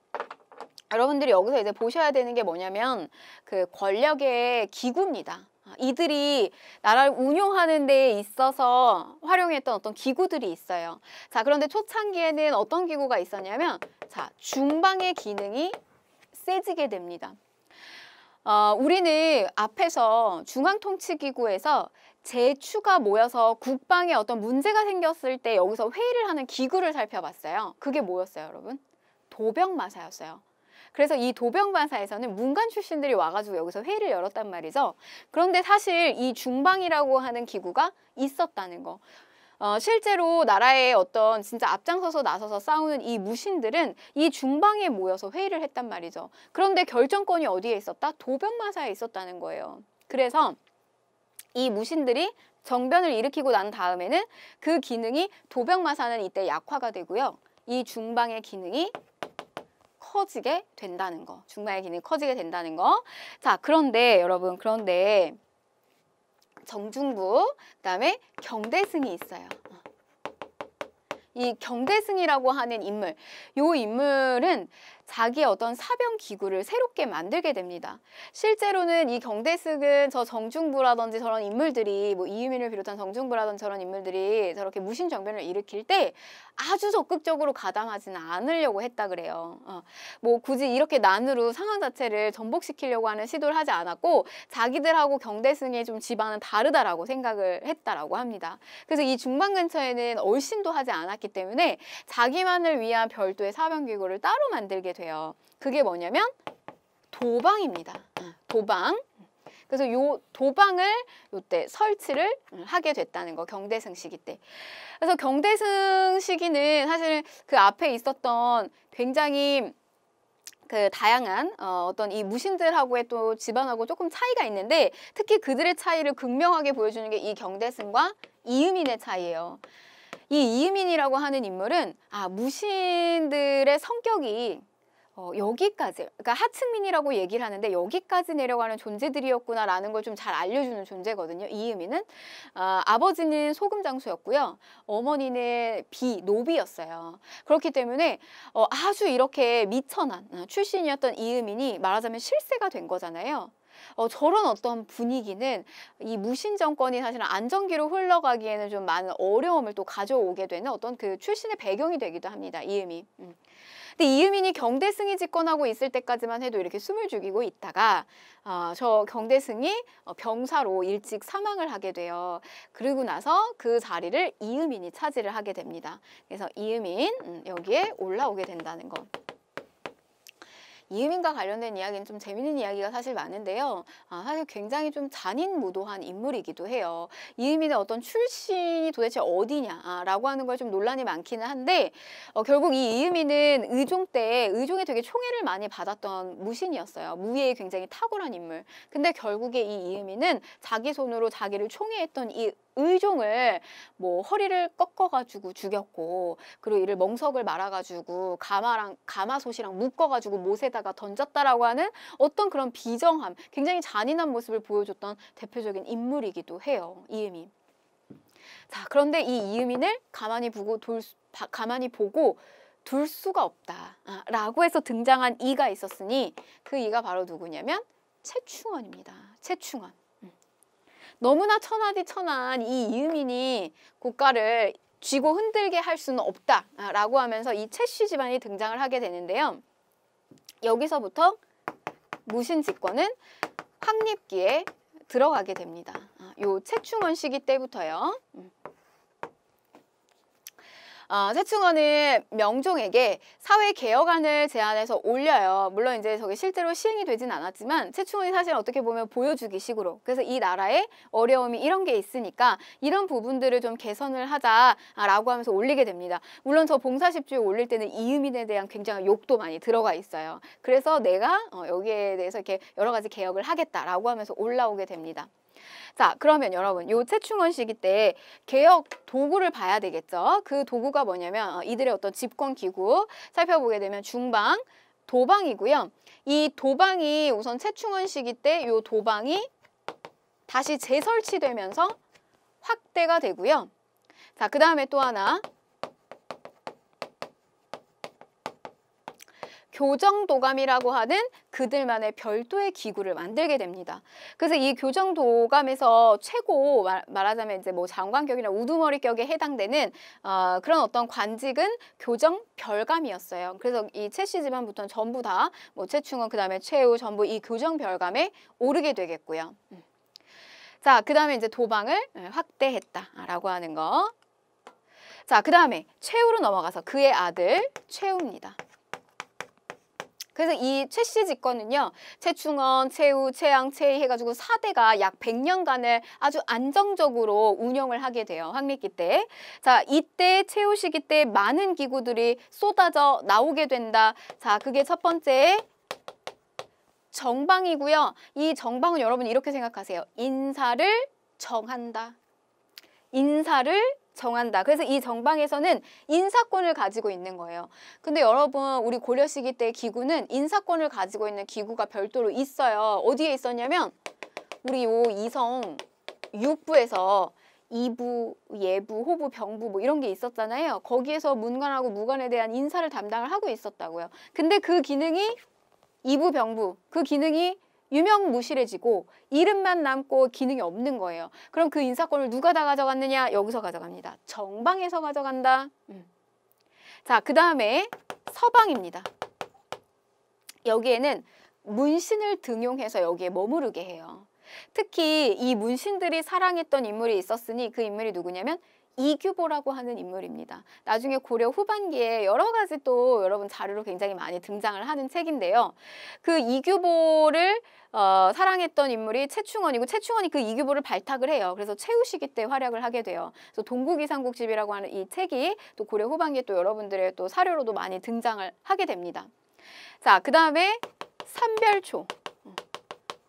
여러분들이 여기서 이제 보셔야 되는 게 뭐냐면 그 권력의 기구입니다. 이들이 나라를 운용하는 데 있어서 활용했던 어떤 기구들이 있어요. 자, 그런데 초창기에는 어떤 기구가 있었냐면 자, 중방의 기능이 세지게 됩니다. 어, 우리는 앞에서 중앙통치기구에서 제추가 모여서 국방에 어떤 문제가 생겼을 때 여기서 회의를 하는 기구를 살펴봤어요. 그게 뭐였어요, 여러분? 도병마사였어요. 그래서 이 도병반사에서는 문관 출신들이 와가지고 여기서 회의를 열었단 말이죠. 그런데 사실 이 중방이라고 하는 기구가 있었다는 거. 어, 실제로 나라의 어떤 진짜 앞장서서 나서서 싸우는 이 무신들은 이 중방에 모여서 회의를 했단 말이죠. 그런데 결정권이 어디에 있었다? 도병마사에 있었다는 거예요. 그래서 이 무신들이 정변을 일으키고 난 다음에는 그 기능이 도병마사는 이때 약화가 되고요. 이 중방의 기능이 커지게 된다는 거. 중방의 기능이 커지게 된다는 거. 자, 그런데 여러분, 그런데 정중부, 그다음에 경대승이 있어요. 어. 이 경대승이라고 하는 인물, 이 인물은 자기의 어떤 사병 기구를 새롭게 만들게 됩니다. 실제로는 이 경대승은 저 정중부라든지 저런 인물들이 뭐 이유민을 비롯한 정중부라든지 저런 인물들이 저렇게 무신정변을 일으킬 때 아주 적극적으로 가담하지는 않으려고 했다 그래요. 어. 뭐 굳이 이렇게 난으로 상황 자체를 전복시키려고 하는 시도를 하지 않았고 자기들하고 경대승의 좀 집안은 다르다라고 생각을 했다라고 합니다. 그래서 이 중방 근처에는 얼씬도 하지 않았기 때문에 자기만을 위한 별도의 사병 기구를 따로 만들게 됩니다. 보세요. 그게 뭐냐면 도방입니다. 도방. 그래서 요 도방을 요때 설치를 하게 됐다는 거 경대승 시기 때. 그래서 경대승 시기는 사실 그 앞에 있었던 굉장히 그 다양한 어, 어떤 이 무신들하고의 또 집안하고 조금 차이가 있는데 특히 그들의 차이를 극명하게 보여주는 게 이 경대승과 이음인의 차이예요. 이 이음인이라고 하는 인물은 아 무신들의 성격이 어, 여기까지, 그러니까 하층민이라고 얘기를 하는데 여기까지 내려가는 존재들이었구나라는 걸 좀 잘 알려주는 존재거든요. 이 의미는 아, 아버지는 소금 장수였고요, 어머니는 비 노비였어요. 그렇기 때문에 어, 아주 이렇게 미천한 어, 출신이었던 이음인니 말하자면 실세가 된 거잖아요. 어, 저런 어떤 분위기는 이 무신 정권이 사실은 안정기로 흘러가기에는 좀 많은 어려움을 또 가져오게 되는 어떤 그 출신의 배경이 되기도 합니다. 이음이. 음. 근데 이유민이 경대 승이 집권하고 있을 때까지만 해도 이렇게 숨을 죽이고 있다가 어, 저 경대승이 어, 병사로 일찍 사망을 하게 돼요. 그러고 나서 그 자리를 이유민이 차지를 하게 됩니다. 그래서 이유민 음, 여기에 올라오게 된다는 거. 이유민과 관련된 이야기는 좀 재밌는 이야기가 사실 많은데요. 아, 사실 굉장히 좀 잔인무도한 인물이기도 해요. 이유민의 어떤 출신이 도대체 어디냐라고 하는 걸 좀 논란이 많기는 한데 어, 결국 이 이유민은 의종 때의종에 되게 총애를 많이 받았던 무신이었어요. 무예에 굉장히 탁월한 인물. 근데 결국에 이 이유민은 자기 손으로 자기를 총애했던 이 의종을 뭐 허리를 꺾어가지고 죽였고 그리고 이를 멍석을 말아가지고 가마랑 가마솥이랑 묶어가지고 못에다가 던졌다라고 하는 어떤 그런 비정함 굉장히 잔인한 모습을 보여줬던 대표적인 인물이기도 해요 이음이 자 그런데 이 이음인을 가만히 보고 돌 가만히 보고 둘 수가 없다라고 해서 등장한 이가 있었으니 그 이가 바로 누구냐면 최충원입니다 최충원 너무나 천하디 천한 이 이음인이 국가를 쥐고 흔들게 할 수는 없다라고 하면서 이 채씨 집안이 등장을 하게 되는데요. 여기서부터 무신집권은 확립기에 들어가게 됩니다. 아, 요 채충원 시기 때부터요. 음. 어, 최충원은 명종에게 사회개혁안을 제안해서 올려요. 물론 이제 저게 실제로 시행이 되진 않았지만 세충원이 사실 어떻게 보면 보여주기 식으로 그래서 이 나라의 어려움이 이런 게 있으니까 이런 부분들을 좀 개선을 하자라고 하면서 올리게 됩니다. 물론 저 봉사십주에 올릴 때는 이음인에 대한 굉장한 욕도 많이 들어가 있어요. 그래서 내가 어, 여기에 대해서 이렇게 여러 가지 개혁을 하겠다라고 하면서 올라오게 됩니다. 자, 그러면 여러분 요채충원 시기 때 개혁 도구를 봐야 되겠죠. 그 도구가 뭐냐면 어, 이들의 어떤 집권 기구 살펴보게 되면 중방, 도방이고요. 이 도방이 우선 채충원 시기 때 요 도방이 다시 재설치되면서 확대가 되고요. 자, 그 다음에 또 하나 교정도감이라고 하는 그들만의 별도의 기구를 만들게 됩니다. 그래서 이 교정도감에서 최고 말하자면 이제 뭐 장관격이나 우두머리격에 해당되는 어, 그런 어떤 관직은 교정 별감이었어요. 그래서 이채씨지만부터는 전부 다뭐채충원 그다음에 최후 전부 이 교정 별감에 오르게 되겠고요. 음. 자, 그 다음에 이제 도방을 예, 확대했다라고 하는 거. 자, 그 다음에 최후로 넘어가서 그의 아들 최후입니다. 그래서 이 최 씨 집권은요. 최충원, 최우, 최양, 최희 해가지고 사대가약 100년간을 아주 안정적으로 운영을 하게 돼요. 황립기 때. 자, 이때 최우 시기 때 많은 기구들이 쏟아져 나오게 된다. 자, 그게 첫 번째 정방이고요. 이 정방은 여러분 이렇게 생각하세요. 인사를 정한다. 인사를 정한다. 그래서 이 정방에서는 인사권을 가지고 있는 거예요. 근데 여러분 우리 고려시기 때 기구는 인사권을 가지고 있는 기구가 별도로 있어요. 어디에 있었냐면 우리 요 이성 육부에서 이부, 예부, 호부, 병부 뭐 이런 게 있었잖아요. 거기에서 문관하고 무관에 대한 인사를 담당을 하고 있었다고요. 근데 그 기능이 이부 병부, 그 기능이 유명무실해지고 이름만 남고 기능이 없는 거예요. 그럼 그 인사권을 누가 다 가져갔느냐? 여기서 가져갑니다. 정방에서 가져간다. 음. 자, 그 다음에 서방입니다. 여기에는 문신을 등용해서 여기에 머무르게 해요. 특히 이 문신들이 사랑했던 인물이 있었으니 그 인물이 누구냐면 이규보라고 하는 인물입니다. 나중에 고려 후반기에 여러 가지 또 여러분 자료로 굉장히 많이 등장을 하는 책인데요. 그 이규보를 어, 사랑했던 인물이 최충원이고 최충원이 그 이규보를 발탁을 해요. 그래서 최우식이때 활약을 하게 돼요. 그래서 동국이상국집이라고 하는 이 책이 또 고려 후반기에 또 여러분들의 또 사료로도 많이 등장을 하게 됩니다. 자, 그 다음에 삼별초.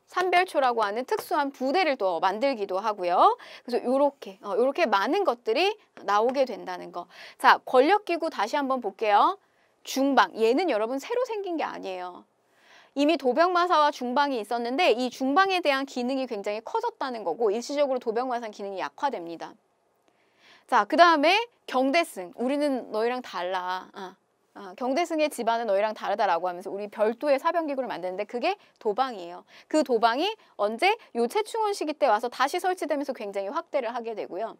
삼별초라고 하는 특수한 부대를 또 만들기도 하고요. 그래서 요렇게, 어, 요렇게 많은 것들이 나오게 된다는 거. 자, 권력기구 다시 한번 볼게요. 중방, 얘는 여러분 새로 생긴 게 아니에요. 이미 도병마사와 중방이 있었는데 이 중방에 대한 기능이 굉장히 커졌다는 거고 일시적으로 도병마사 기능이 약화됩니다. 자, 그 다음에 경대승. 우리는 너희랑 달라. 아, 아, 경대승의 집안은 너희랑 다르다라고 하면서 우리 별도의 사병기구를 만드는데 그게 도방이에요. 그 도방이 언제 요 최충원 시기 때 와서 다시 설치되면서 굉장히 확대를 하게 되고요.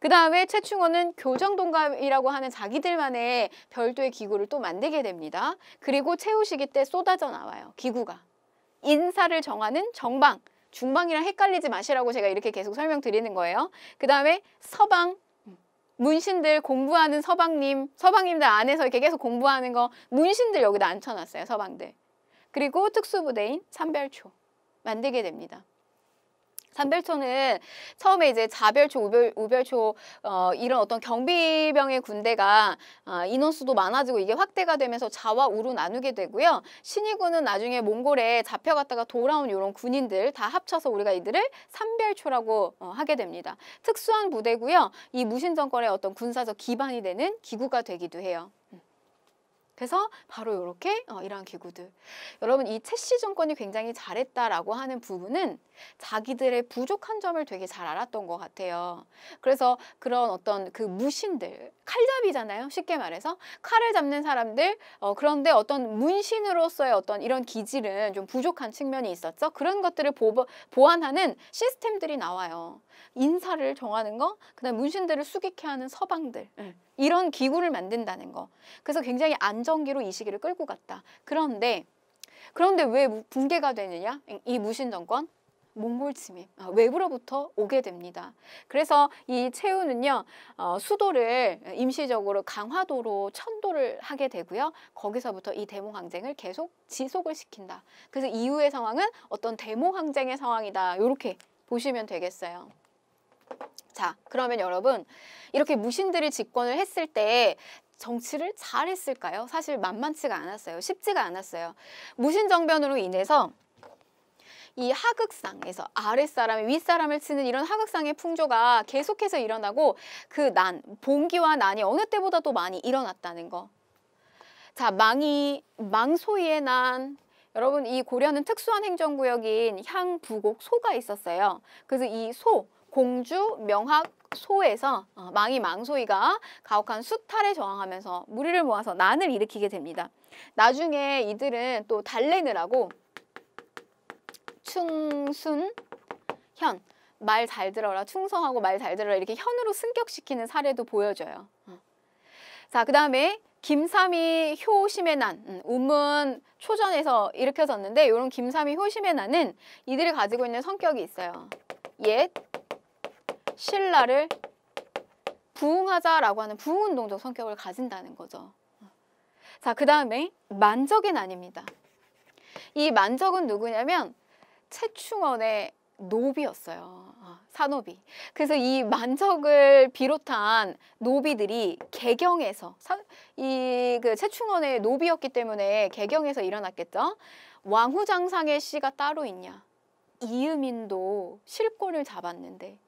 그 다음에 최충원은 교정동감이라고 하는 자기들만의 별도의 기구를 또 만들게 됩니다. 그리고 채우시기 때 쏟아져 나와요. 기구가. 인사를 정하는 정방, 중방이랑 헷갈리지 마시라고 제가 이렇게 계속 설명드리는 거예요. 그 다음에 서방, 문신들 공부하는 서방님, 서방님들 안에서 이렇게 계속 공부하는 거 문신들 여기다 앉혀놨어요, 서방들. 그리고 특수부대인 삼별초 만들게 됩니다. 삼별초는 처음에 이제 자별초, 우별, 우별초 어, 이런 어떤 경비병의 군대가 어, 인원수도 많아지고 이게 확대가 되면서 자와 우로 나누게 되고요. 신이군은 나중에 몽골에 잡혀갔다가 돌아온 이런 군인들 다 합쳐서 우리가 이들을 삼별초라고 어, 하게 됩니다. 특수한 부대고요. 이 무신 정권의 어떤 군사적 기반이 되는 기구가 되기도 해요. 음. 그래서 바로 이렇게 어, 이런 기구들. 여러분 이채씨 정권이 굉장히 잘했다라고 하는 부분은 자기들의 부족한 점을 되게 잘 알았던 것 같아요. 그래서 그런 어떤 그 무신들, 칼잡이잖아요. 쉽게 말해서 칼을 잡는 사람들. 어, 그런데 어떤 문신으로서의 어떤 이런 기질은 좀 부족한 측면이 있었죠. 그런 것들을 보, 보완하는 시스템들이 나와요. 인사를 정하는 거, 그다음 문신들을 수익케 하는 서방들. 응. 예. 이런 기구를 만든다는 거. 그래서 굉장히 안정기로 이 시기를 끌고 갔다. 그런데 그런데 왜 붕괴가 되느냐? 이 무신 정권 몽골 침입, 아, 외부로부터 오게 됩니다. 그래서 이채우는요 어, 수도를 임시적으로 강화도로 천도를 하게 되고요. 거기서부터 이대모항쟁을 계속 지속을 시킨다. 그래서 이후의 상황은 어떤 대모항쟁의 상황이다. 이렇게 보시면 되겠어요. 자, 그러면 여러분 이렇게 무신들이 집권을 했을 때 정치를 잘했을까요? 사실 만만치가 않았어요. 쉽지가 않았어요. 무신정변으로 인해서 이 하극상에서 아랫사람이 윗사람을 치는 이런 하극상의 풍조가 계속해서 일어나고 그 난, 봉기와 난이 어느 때보다도 많이 일어났다는 거. 자, 망이, 망소이의 난, 여러분 이 고려는 특수한 행정구역인 향, 부곡, 소가 있었어요. 그래서 이 소, 공주 명학 소에서 어, 망이 망소이가 가혹한 수탈에 저항하면서 무리를 모아서 난을 일으키게 됩니다. 나중에 이들은 또 달래느라고 충순현 말 잘 들어라 충성하고 말 잘 들어라 이렇게 현으로 승격시키는 사례도 보여줘요자그 어. 다음에 김삼이 효심의 난, 운문 음, 초전에서 일으켜졌는데 이런 김삼이 효심의 난은 이들이 가지고 있는 성격이 있어요. 옛, 신라를 부응하자라고 하는 부응운동적 성격을 가진다는 거죠. 자, 그 다음에 만적은 아닙니다. 이 만적은 누구냐면 채충원의 노비였어요. 아, 사노비 그래서 이 만적을 비롯한 노비들이 개경에서 이그 채충원의 노비였기 때문에 개경에서 일어났겠죠. 왕후장상의 시가 따로 있냐. 이유인도 실권을 잡았는데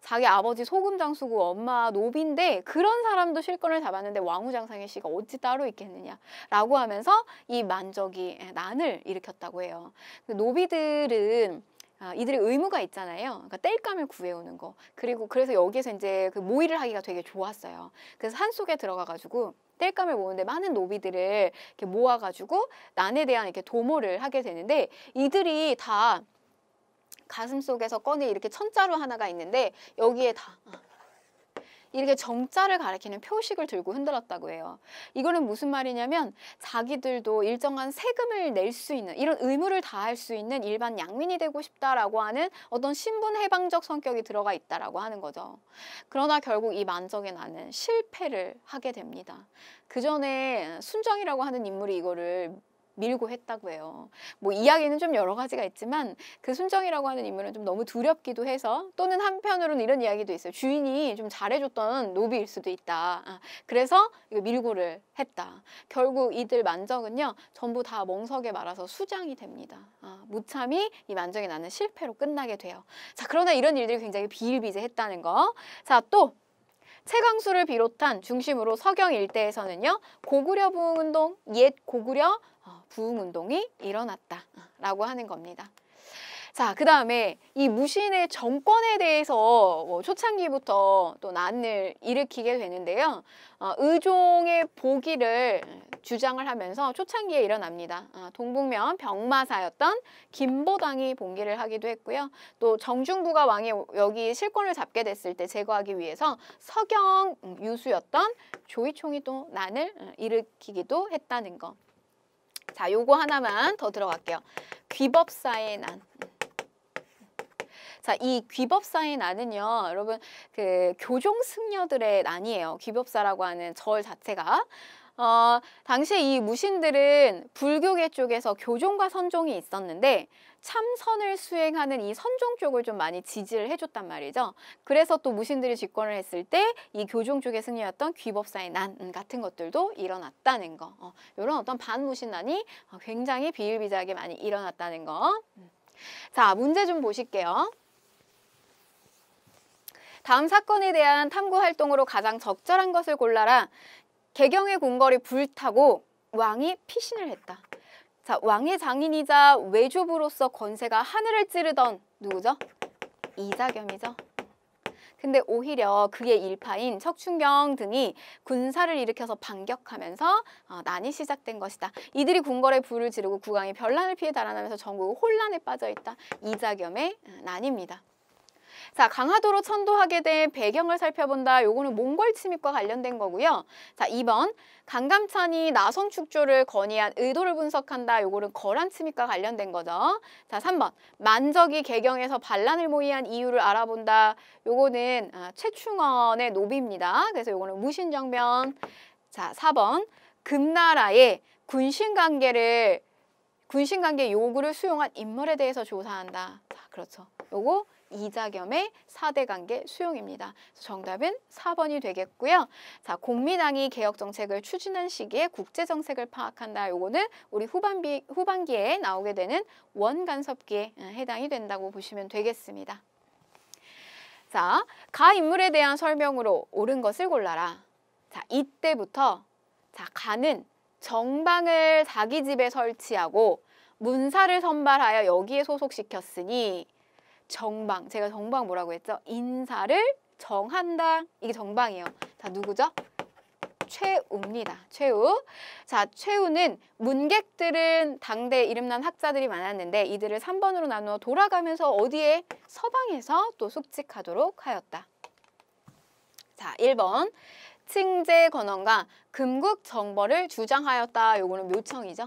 자기 아버지 소금 장수고 엄마 노비인데 그런 사람도 실권을 잡았는데 왕후장상의 씨가 어찌 따로 있겠느냐라고 하면서 이 만적이 예, 난을 일으켰다고 해요. 그 노비들은 아, 이들의 의무가 있잖아요. 그러니까 땔감을 구해오는 거. 그리고 그래서 여기에서 이제 그 모의를 하기가 되게 좋았어요. 그래서 산 속에 들어가가지고 땔감을 모으는데 많은 노비들을 이렇게 모아가지고 난에 대한 이렇게 도모를 하게 되는데 이들이 다 가슴 속에서 꺼내 이렇게 천자루 하나가 있는데 여기에 다 어, 이렇게 정자를 가리키는 표식을 들고 흔들었다고 해요. 이거는 무슨 말이냐면 자기들도 일정한 세금을 낼 수 있는 이런 의무를 다할 수 있는 일반 양민이 되고 싶다라고 하는 어떤 신분 해방적 성격이 들어가 있다라고 하는 거죠. 그러나 결국 이만적에 나는 실패를 하게 됩니다. 그 전에 순정이라고 하는 인물이 이거를 밀고 했다고 해요. 뭐 이야기는 좀 여러 가지가 있지만 그 순정이라고 하는 인물은 좀 너무 두렵기도 해서 또는 한편으로는 이런 이야기도 있어요. 주인이 좀 잘해줬던 노비일 수도 있다. 아, 그래서 이거 밀고를 했다. 결국 이들 만적은요 전부 다 멍석에 말아서 수장이 됩니다. 아, 무참히 이 만적이 나는 실패로 끝나게 돼요. 자 그러나 이런 일들이 굉장히 비일비재했다는 거. 자또 최강수를 비롯한 중심으로 서경 일대에서는요 고구려 부흥운동, 옛 고구려, 부흥운동이 일어났다라고 하는 겁니다. 자, 그 다음에 이 무신의 정권에 대해서 뭐 초창기부터 또 난을 일으키게 되는데요. 어, 의종의 보기를 주장을 하면서 초창기에 일어납니다. 아, 동북면 병마사였던 김보당이 봉기를 하기도 했고요. 또 정중부가 왕이 여기 실권을 잡게 됐을 때 제거하기 위해서 서경 유수였던 조이총이 또 난을 어, 일으키기도 했다는 거. 자, 요거 하나만 더 들어갈게요. 귀법사의 난. 자, 이 귀법사의 난은요, 여러분, 그 교종 승려들의 난이에요. 귀법사라고 하는 절 자체가. 어, 당시 이 무신들은 불교계 쪽에서 교종과 선종이 있었는데 참선을 수행하는 이 선종 쪽을 좀 많이 지지를 해줬단 말이죠. 그래서 또 무신들이 집권을 했을 때 이 교종 쪽에 승리했던 귀법사의 난 음, 같은 것들도 일어났다는 거. 어, 이런 어떤 반무신난이 어, 굉장히 비일비재하게 많이 일어났다는 거. 음. 자, 문제 좀 보실게요. 다음 사건에 대한 탐구 활동으로 가장 적절한 것을 골라라. 개경의 궁궐이 불타고 왕이 피신을 했다. 자, 왕의 장인이자 외조부로서 권세가 하늘을 찌르던 누구죠? 이자겸이죠. 근데 오히려 그의 일파인 척춘경 등이 군사를 일으켜서 반격하면서 어, 난이 시작된 것이다. 이들이 궁궐에 불을 지르고 국왕이 별난을 피해 달아나면서 전국 혼란에 빠져 있다. 이자겸의 어, 난입니다. 자, 강화도로 천도하게 된 배경을 살펴본다. 요거는 몽골 침입과 관련된 거고요. 자, 2번 강감찬이 나성 축조를 건의한 의도를 분석한다. 요거는 거란 침입과 관련된 거죠. 자, 3번 만적이 개경에서 반란을 모의한 이유를 알아본다. 요거는 아, 최충원의 노비입니다. 그래서 요거는 무신정변. 자, 4번 금나라의 군신 관계를 군신 관계 요구를 수용한 인물에 대해서 조사한다. 자, 그렇죠. 요거 이자겸의 사대 관계 수용입니다. 정답은 사번이 되겠고요. 자, 공민당이 개혁 정책을 추진한 시기에 국제 정책을 파악한다. 요거는 우리 후반비, 후반기에 나오게 되는 원간섭기에 어, 해당이 된다고 보시면 되겠습니다. 자, 가 인물에 대한 설명으로 옳은 것을 골라라. 자, 이때부터 자, 가는 정방을 자기 집에 설치하고 문사를 선발하여 여기에 소속시켰으니 정방. 제가 정방 뭐라고 했죠? 인사를 정한다. 이게 정방이에요. 자, 누구죠? 최우입니다. 최우. 자, 최우는 문객들은 당대 이름난 학자들이 많았는데 이들을 3번으로 나누어 돌아가면서 어디에? 서방에서 또 숙직하도록 하였다. 자, 1번. 칭제 건원과 금국 정벌을 주장하였다. 요거는 묘청이죠.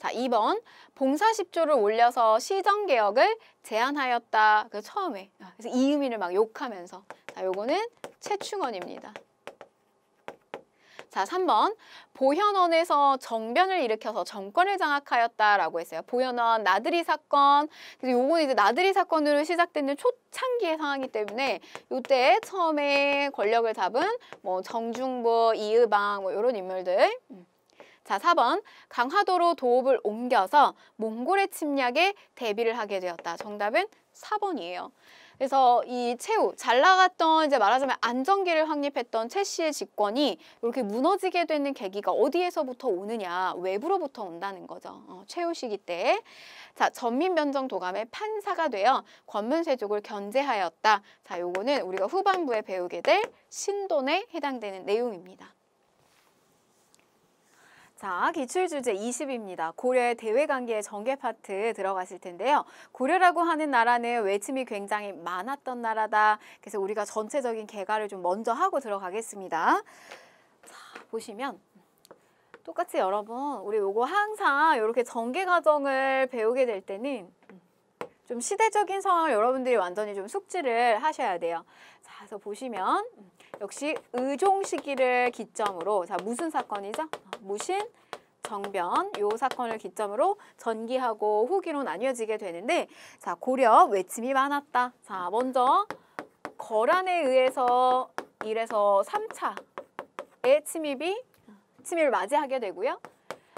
자, 2번 봉사 십조를 올려서 시정 개혁을 제안하였다. 그 처음에 아, 그래서 이의이를막 욕하면서 자, 요거는 최충원입니다. 자, 3번 보현원에서 정변을 일으켜서 정권을 장악하였다라고 했어요. 보현원 나들이 사건. 그래서 요건 이제 나들이 사건으로 시작되는 초창기의 상황이기 때문에 요때 처음에 권력을 잡은 뭐 정중부, 이의방 뭐 요런 인물들. 음. 자, 4번 강화도로 도읍을 옮겨서 몽골의 침략에 대비를 하게 되었다. 정답은 4번이에요. 그래서 이 최후 잘 나갔던 이제 말하자면 안정기를 확립했던 최 씨의 집권이 이렇게 무너지게 되는 계기가 어디에서부터 오느냐 외부로부터 온다는 거죠. 어, 최후 시기 때. 자, 전민변정 도감의 판사가 되어 권문세족을 견제하였다. 자, 요거는 우리가 후반부에 배우게 될 신돈에 해당되는 내용입니다. 자, 기출 주제 20입니다. 고려의 대외 관계 의 전개 파트 들어가실 텐데요. 고려라고 하는 나라는 외침이 굉장히 많았던 나라다. 그래서 우리가 전체적인 개괄을 좀 먼저 하고 들어가겠습니다. 자, 보시면 똑같이 여러분, 우리 요거 항상 이렇게 전개 과정을 배우게 될 때는 좀 시대적인 상황을 여러분들이 완전히 좀 숙지를 하셔야 돼요. 자, 그래서 보시면 역시 의종 시기를 기점으로 자 무슨 사건이죠? 무신 정변 요 사건을 기점으로 전기하고 후기로 나뉘어지게 되는데 자 고려 외침이 많았다. 자 먼저 거란에 의해서 일에서삼차의 침입이 침입을 맞이하게 되고요.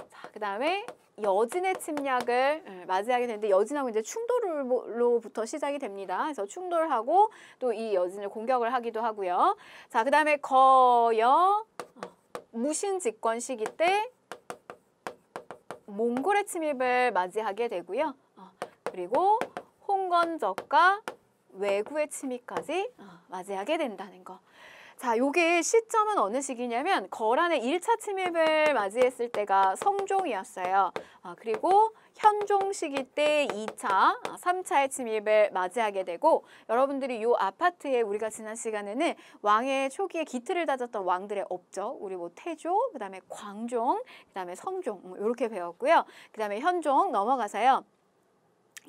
자, 그다음에 여진의 침략을 예, 맞이하게 되는데 여진하고 이제 충돌로부터 시작이 됩니다. 그래서 충돌하고 또 이 여진을 공격을 하기도 하고요. 자, 그다음에 거여 어, 무신 집권 시기 때 몽골의 침입을 맞이하게 되고요. 어, 그리고 홍건적과 외구의 침입까지 어, 맞이하게 된다는 거. 자, 요게 시점은 어느 시기냐면 거란의 일차 침입을 맞이했을 때가 성종이었어요. 아, 그리고 현종 시기 때 2차, 3차의 아, 침입을 맞이하게 되고 여러분들이 요 아파트에 우리가 지난 시간에는 왕의 초기에 기틀을 다졌던 왕들의 업적, 우리 뭐 태조, 그다음에 광종, 그다음에 성종 이렇게 뭐 배웠고요. 그다음에 현종 넘어가서요.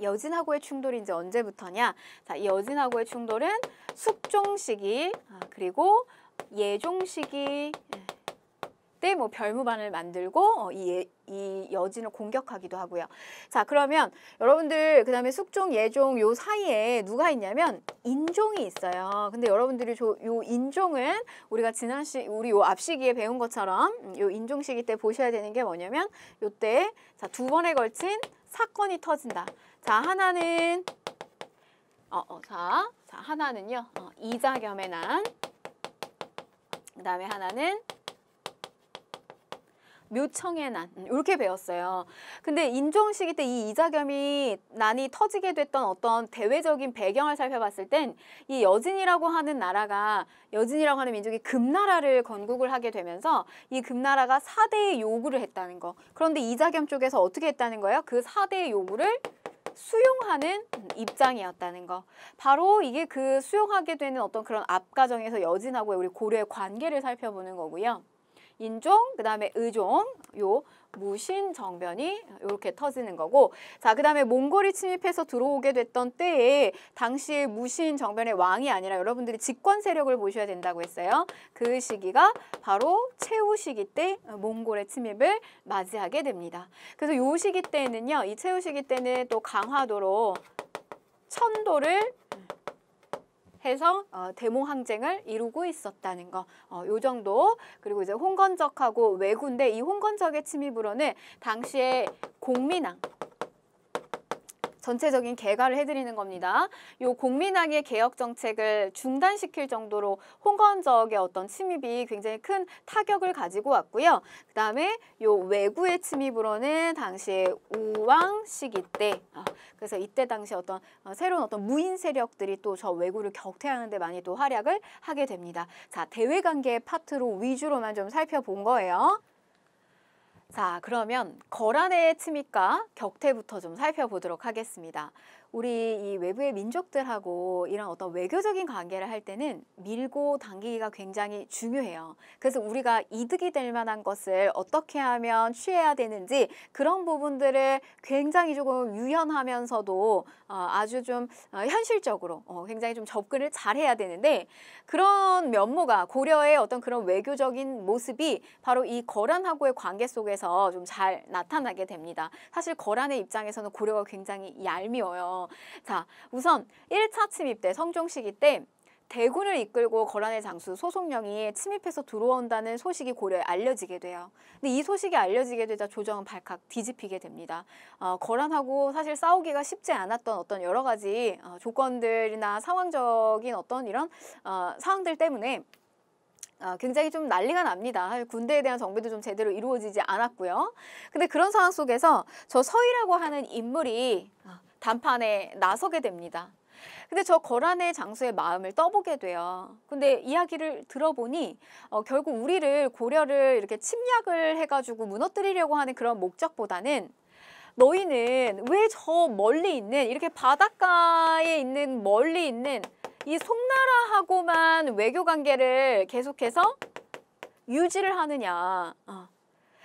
여진하고의 충돌이 이제 언제부터냐? 자, 이 여진하고의 충돌은 숙종 시기, 아, 그리고 예종 시기 예, 때뭐 별무반을 만들고 어, 이, 예, 이 여진을 공격하기도 하고요. 자, 그러면 여러분들 그다음에 숙종, 예종 요 사이에 누가 있냐면 인종이 있어요. 근데 여러분들이 조, 요 인종은 우리가 지난 시 우리 요 앞 시기에 배운 것처럼 음, 요 인종 시기 때 보셔야 되는 게 뭐냐면 요때 자, 두 번에 걸친 사건이 터진다. 자, 하나는 어, 어, 자, 자, 하나는요. 어, 이자겸의 난. 그다음에 하나는 묘청의 난 이렇게 음, 배웠어요. 근데 인종시기 때이 이자겸이 난이 터지게 됐던 어떤 대외적인 배경을 살펴봤을 땐 이 여진이라고 하는 나라가 여진이라고 하는 민족이 금나라를 건국을 하게 되면서 이 금나라가 사대의 요구를 했다는 거. 그런데 이자겸 쪽에서 어떻게 했다는 거예요? 그 사대의 요구를 수용하는 입장이었다는 거. 바로 이게 그 수용하게 되는 어떤 그런 앞과정에서 여진하고 우리 고려의 관계를 살펴보는 거고요. 인종, 그 다음에 의종, 요 무신 정변이 이렇게 터지는 거고 자 그다음에 몽골이 침입해서 들어오게 됐던 때에 당시에 무신 정변의 왕이 아니라 여러분들이 집권 세력을 보셔야 된다고 했어요. 그 시기가 바로 최후 시기 때 몽골의 침입을 맞이하게 됩니다. 그래서 요 시기 때는요. 이 최후 시기 때는 또 강화도로 천도를 해서 어, 대모 항쟁을 이루고 있었다는 거. 어, 요 정도. 그리고 이제 홍건적하고 왜군데 이 홍건적의 침입으로는 당시에 공민왕 전체적인 개괄을 해드리는 겁니다. 요 공민항의 개혁 정책을 중단시킬 정도로 홍건적의 어떤 침입이 굉장히 큰 타격을 가지고 왔고요. 그 다음에 요 외구의 침입으로는 당시에 우왕 시기 때 아, 그래서 이때 당시 어떤 어, 새로운 어떤 무인 세력들이 또 저 외구를 격퇴하는 데 많이 또 활약을 하게 됩니다. 자 대외관계 파트로 위주로만 좀 살펴본 거예요. 자, 그러면 거란의 침입과 격퇴부터 좀 살펴보도록 하겠습니다. 우리 이 외부의 민족들하고 이런 어떤 외교적인 관계를 할 때는 밀고 당기기가 굉장히 중요해요. 그래서 우리가 이득이 될 만한 것을 어떻게 하면 취해야 되는지 그런 부분들을 굉장히 조금 유연하면서도 어, 아주 좀 어, 현실적으로 어, 굉장히 좀 접근을 잘 해야 되는데 그런 면모가 고려의 어떤 그런 외교적인 모습이 바로 이 거란하고의 관계 속에서 좀 잘 나타나게 됩니다. 사실 거란의 입장에서는 고려가 굉장히 얄미워요. 자, 우선 1차 침입 때 성종 시기 때 대군을 이끌고 거란의 장수 소속령이 침입해서 들어온다는 소식이 고려에 알려지게 돼요. 근데 이 소식이 알려지게 되자 조정은 발칵 뒤집히게 됩니다. 어, 거란하고 사실 싸우기가 쉽지 않았던 어떤 여러 가지 어, 조건들이나 상황적인 어떤 이런 어, 상황들 때문에 어, 굉장히 좀 난리가 납니다. 군대에 대한 정비도 좀 제대로 이루어지지 않았고요. 근데 그런 상황 속에서 저 서희라고 하는 인물이 아, 단판에 나서게 됩니다. 근데 저 거란의 장소의 마음을 떠보게 돼요. 근데 이야기를 들어보니 어, 결국 우리를 고려를 이렇게 침략을 해가지고 무너뜨리려고 하는 그런 목적보다는 너희는 왜 저 멀리 있는 이렇게 바닷가에 있는 멀리 있는 이 송나라하고만 외교 관계를 계속해서 유지를 하느냐. 어.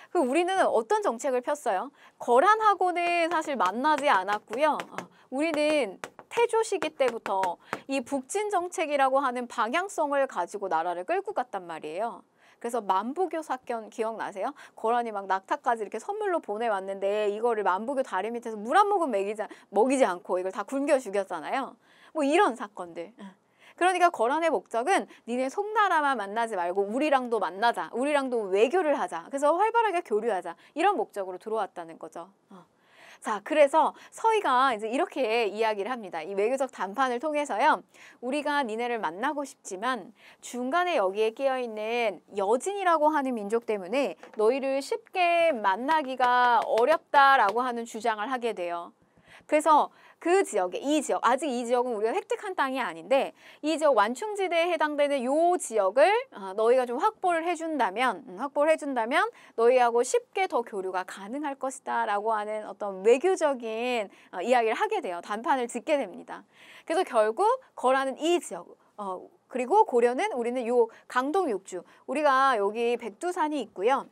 그 우리는 어떤 정책을 폈어요? 거란하고는 사실 만나지 않았고요. 어, 우리는 태조 시기 때부터 이 북진 정책이라고 하는 방향성을 가지고 나라를 끌고 갔단 말이에요. 그래서 만부교 사건 기억나세요? 거란이 막 낙타까지 이렇게 선물로 보내왔는데 이거를 만부교 다리 밑에서 물 한 모금 먹이지, 먹이지 않고 이걸 다 굶겨 죽였잖아요. 뭐 이런 사건들. 그러니까 거란의 목적은 니네 송나라만 만나지 말고 우리랑도 만나자. 우리랑도 외교를 하자. 그래서 활발하게 교류하자. 이런 목적으로 들어왔다는 거죠. 어. 자, 그래서 서희가 이제 이렇게 이야기를 합니다. 이 외교적 담판을 통해서요. 우리가 니네를 만나고 싶지만 중간에 여기에 끼어 있는 여진이라고 하는 민족 때문에 너희를 쉽게 만나기가 어렵다라고 하는 주장을 하게 돼요. 그래서 그 지역에 이 지역 아직 이 지역은 우리가 획득한 땅이 아닌데 이 지역 완충지대에 해당되는 요 지역을 어, 너희가 좀 확보를 해준다면 음, 확보를 해준다면 너희하고 쉽게 더 교류가 가능할 것이다 라고 하는 어떤 외교적인 어, 이야기를 하게 돼요. 단판을 짓게 됩니다. 그래서 결국 거라는 이 지역 어, 그리고 고려는 우리는 요 강동 육주 우리가 여기 백두산이 있고요.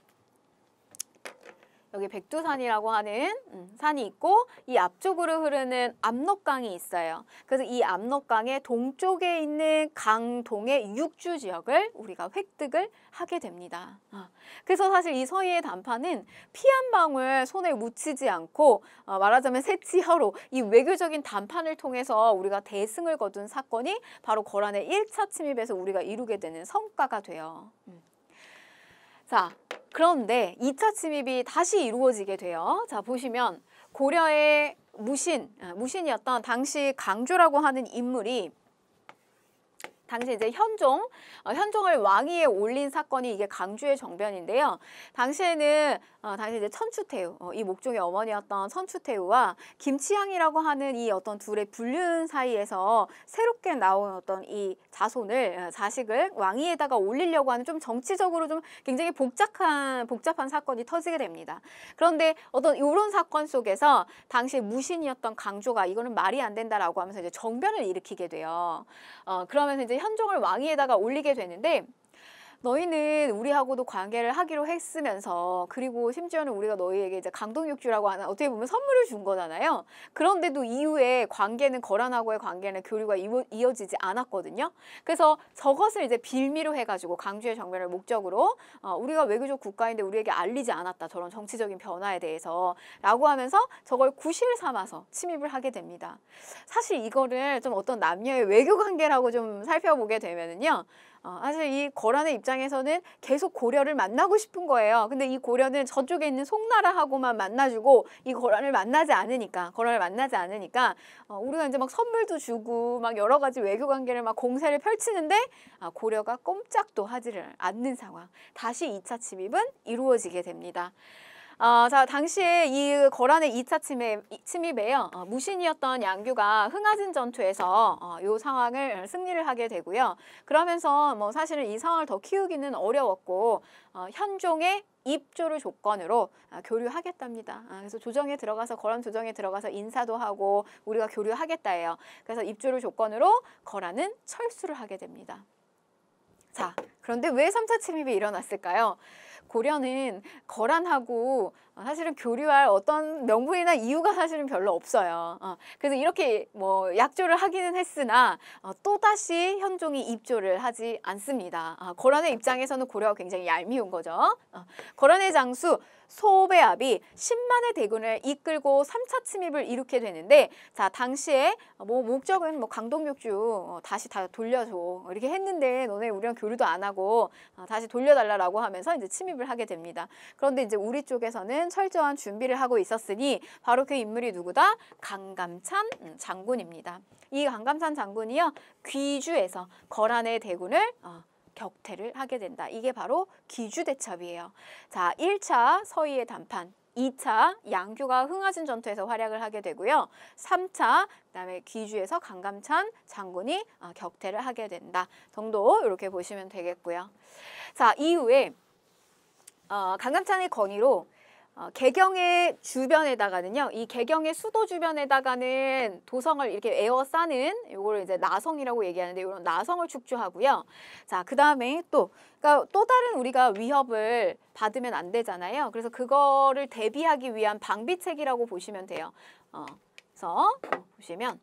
여기 백두산이라고 하는 음, 산이 있고 이 앞쪽으로 흐르는 압록강이 있어요. 그래서 이 압록강의 동쪽에 있는 강동의 육주 지역을 우리가 획득을 하게 됩니다. 어. 그래서 사실 이서희의 단파는 피한 방울 손에 묻히지 않고 어, 말하자면 세치혀로 이 외교적인 단판을 통해서 우리가 대승을 거둔 사건이 바로 거란의 일차 침입에서 우리가 이루게 되는 성과가 돼요. 음. 자, 그런데 2차 침입이 다시 이루어지게 돼요. 자, 보시면 고려의 무신, 아, 무신이었던 당시 강조라고 하는 인물이 당시 이제 현종, 어, 현종을 왕위에 올린 사건이 이게 강주의 정변인데요. 당시에는 어, 당시 이제 천추태우, 어, 이 목종의 어머니였던 천추태우와 김치향이라고 하는 이 어떤 둘의 불륜 사이에서 새롭게 나온 어떤 이 자손을 어, 자식을 왕위에다가 올리려고 하는 좀 정치적으로 좀 굉장히 복잡한 복잡한 사건이 터지게 됩니다. 그런데 어떤 이런 사건 속에서 당시 무신이었던 강조가 이거는 말이 안 된다라고 하면서 이제 정변을 일으키게 돼요. 어, 그러면서 이제 현종을 왕위에다가 올리게 되는데 너희는 우리하고도 관계를 하기로 했으면서 그리고 심지어는 우리가 너희에게 이제 강동육주라고 하는 어떻게 보면 선물을 준 거잖아요. 그런데도 이후에 관계는 거란하고의 관계는 교류가 이어지지 않았거든요. 그래서 저것을 이제 빌미로 해가지고 강주의 정변을 목적으로 어, 우리가 외교적 국가인데 우리에게 알리지 않았다 저런 정치적인 변화에 대해서라고 하면서 저걸 구실 삼아서 침입을 하게 됩니다. 사실 이거를 좀 어떤 남녀의 외교 관계라고 좀 살펴보게 되면은요. 어, 사실 이 거란의 입장에서는 계속 고려를 만나고 싶은 거예요. 근데 이 고려는 저쪽에 있는 송나라하고만 만나주고 이 거란을 만나지 않으니까 거란을 만나지 않으니까 어, 우리가 이제 막 선물도 주고 막 여러 가지 외교 관계를 막 공세를 펼치는데 아, 고려가 꼼짝도 하지를 않는 상황. 다시 2차 침입은 이루어지게 됩니다. 어, 자 당시에 이 거란의 2차 침입, 침입에요. 어, 무신이었던 양규가 흥하진 전투에서 어, 이 상황을 승리를 하게 되고요. 그러면서 뭐 사실은 이 상황을 더 키우기는 어려웠고 어, 현종의 입조를 조건으로 아, 교류하겠답니다. 아, 그래서 조정에 들어가서 거란 조정에 들어가서 인사도 하고 우리가 교류하겠다예요. 그래서 입조를 조건으로 거란은 철수를 하게 됩니다. 자, 그런데 왜 3차 침입이 일어났을까요? 고려는 거란하고 어, 사실은 교류할 어떤 명분이나 이유가 사실은 별로 없어요. 어, 그래서 이렇게 뭐 약조를 하기는 했으나 어, 또다시 현종이 입조를 하지 않습니다. 어, 거란의 입장에서는 고려가 굉장히 얄미운 거죠. 어, 거란의 장수 소배압이 10만의 대군을 이끌고 3차 침입을 이루게 되는데 자 당시에 뭐 목적은 뭐 강동육주 어, 다시 다 돌려줘 이렇게 했는데 너네 우리랑 교류도 안 하고 어, 다시 돌려달라라고 하면서 이제 침입을 하게 됩니다. 그런데 이제 우리 쪽에서는 하는 철저한 준비를 하고 있었으니 바로 그 인물이 누구다? 강감찬 음, 장군입니다. 이 강감찬 장군이요 귀주에서 거란의 대군을 어, 격퇴를 하게 된다. 이게 바로 귀주대첩이에요. 자, 1차 서희의 단판, 2차 양규가 흥하진 전투에서 활약을 하게 되고요. 3차 그다음에 귀주에서 강감찬 장군이 어, 격퇴를 하게 된다. 정도 이렇게 보시면 되겠고요. 자, 이후에 어, 강감찬의 건의로 어, 개경의 주변에다가는요, 이 개경의 수도 주변에다가는 도성을 이렇게 에워 싸는 요거를 이제 나성이라고 얘기하는데 이런 나성을 축조하고요. 자, 그 다음에 또, 그러니까 또 다른 우리가 위협을 받으면 안 되잖아요. 그래서 그거를 대비하기 위한 방비책이라고 보시면 돼요. 어, 그래서 보시면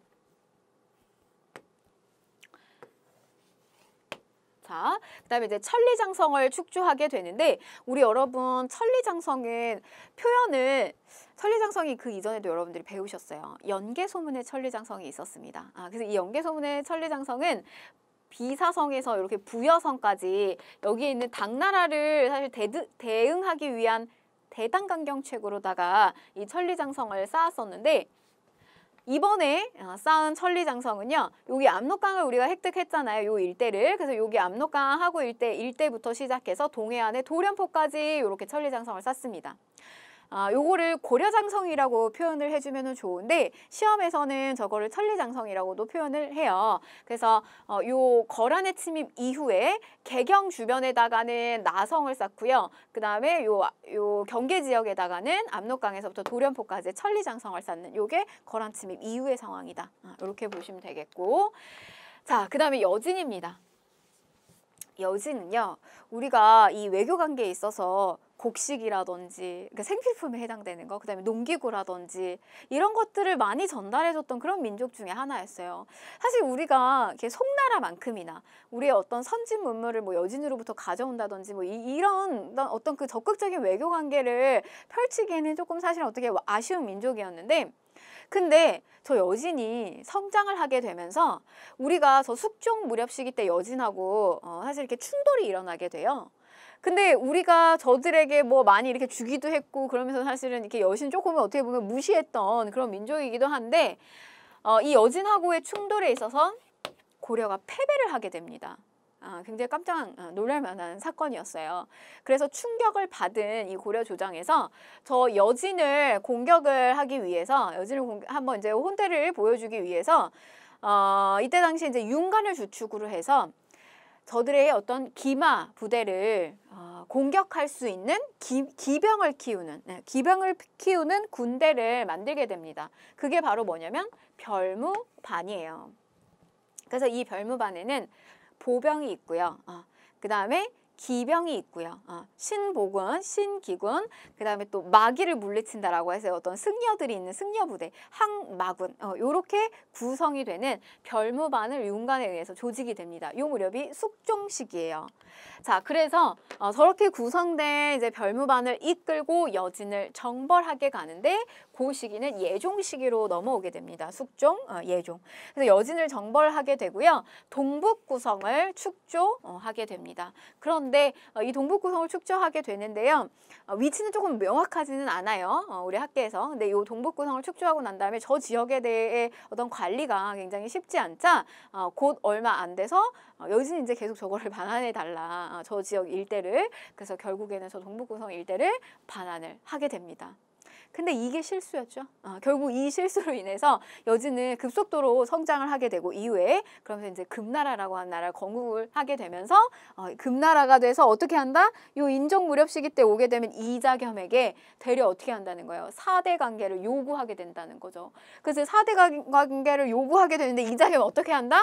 자, 그다음에 이제 천리장성을 축조하게 되는데 우리 여러분 천리장성은 표현을 천리장성이 그 이전에도 여러분들이 배우셨어요. 연개소문의 천리장성이 있었습니다. 아, 그래서 이 연개소문의 천리장성은 비사성에서 이렇게 부여성까지 여기에 있는 당나라를 사실 대드, 대응하기 위한 대단강경책으로다가 이 천리장성을 쌓았었는데 이번에 어, 쌓은 천리장성은요. 여기 압록강을 우리가 획득했잖아요. 요 일대를. 그래서 여기 압록강하고 일대, 일대부터 시작해서 동해안의 도련포까지 이렇게 천리장성을 쌓습니다. 아, 요거를 고려장성이라고 표현을 해주면 좋은데 시험에서는 저거를 천리장성이라고도 표현을 해요. 그래서 어, 요 거란의 침입 이후에 개경 주변에다가는 나성을 쌓고요. 그 다음에 요, 요 경계 지역에다가는 압록강에서부터 도련포까지 천리장성을 쌓는 요게 거란 침입 이후의 상황이다. 아, 이렇게 보시면 되겠고 자, 그 다음에 여진입니다. 여진은요, 우리가 이 외교 관계에 있어서 곡식이라든지 그러니까 생필품에 해당되는 거, 그다음에 농기구라든지 이런 것들을 많이 전달해줬던 그런 민족 중에 하나였어요. 사실 우리가 이렇게 송나라만큼이나 우리의 어떤 선진 문물을 뭐 여진으로부터 가져온다든지 뭐 이, 런 어떤 그 적극적인 외교 관계를 펼치기에는 조금 사실 어떻게 아쉬운 민족이었는데 근데 저 여진이 성장을 하게 되면서 우리가 저 숙종 무렵시기 때 여진하고 어, 사실 이렇게 충돌이 일어나게 돼요. 근데 우리가 저들에게 뭐 많이 이렇게 주기도 했고 그러면서 사실은 이렇게 여신 조금은 어떻게 보면 무시했던 그런 민족이기도 한데 어, 이 여진하고의 충돌에 있어서 고려가 패배를 하게 됩니다. 아, 굉장히 깜짝 아, 놀랄 만한 사건이었어요. 그래서 충격을 받은 이 고려 조장에서저 여진을 공격을 하기 위해서 여진을 공격, 한번 이제 혼대를 보여주기 위해서 어, 이때 당시 이제 윤관을 주축으로 해서 저들의 어떤 기마 부대를 어, 공격할 수 있는 기, 기병을 키우는 네, 기병을 키우는 군대를 만들게 됩니다. 그게 바로 뭐냐면 별무반이에요. 그래서 이 별무반에는 보병이 있고요. 어, 그 다음에 기병이 있고요. 어, 신복은 신기군, 그 다음에 또 마기를 물리친다라고 해서 어떤 승려들이 있는 승려부대, 항마군 어, 이렇게 구성이 되는 별무반을 윤관에 의해서 조직이 됩니다. 요 무렵이 숙종식이에요. 자, 그래서 어, 저렇게 구성된 이제 별무반을 이끌고 여진을 정벌하게 가는데 고 시기는 예종 시기로 넘어오게 됩니다. 숙종, 어, 예종. 그래서 여진을 정벌하게 되고요. 동북 구성을 축조하게 어, 됩니다. 그런데 어, 이 동북 구성을 축조하게 되는데요. 어, 위치는 조금 명확하지는 않아요. 우리 학계에서. 근데 이 동북 구성을 축조하고 난 다음에 저 지역에 대해 어떤 관리가 굉장히 쉽지 않자 곧 얼마 안 돼서 여진이 이제 계속 저거를 반환해 달라. 저 지역 일대를. 그래서 결국에는 저 동북 구성 일대를 반환을 하게 됩니다. 근데 이게 실수였죠. 아, 결국 이 실수로 인해서 여진은 급속도로 성장을 하게 되고 이후에 그러면서 이제 금나라라고 하는 나라를 건국을 하게 되면서 어, 금나라가 돼서 어떻게 한다? 요 인종 무렵 시기 때 오게 되면 이자겸에게 대려 어떻게 한다는 거예요? 사대 관계를 요구하게 된다는 거죠. 그래서 사대 관계를 요구하게 되는데 이자겸 어떻게 한다?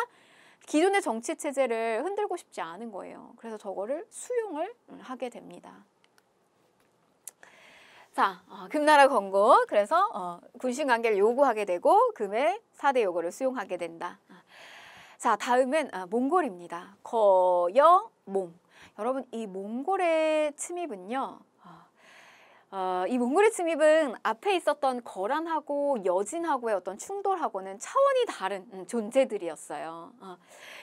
기존의 정치 체제를 흔들고 싶지 않은 거예요. 그래서 저거를 수용을 하게 됩니다. 자, 어, 금나라 건고 그래서 어, 군신 관계를 요구하게 되고 금의 사대 요구를 수용하게 된다. 어. 자, 다음은 아, 몽골입니다. 거여 몽. 여러분 이 몽골의 침입은요. 어, 이몽골리 침입은 앞에 있었던 거란하고 여진하고의 어떤 충돌하고는 차원이 다른 음, 존재들이었어요. 어,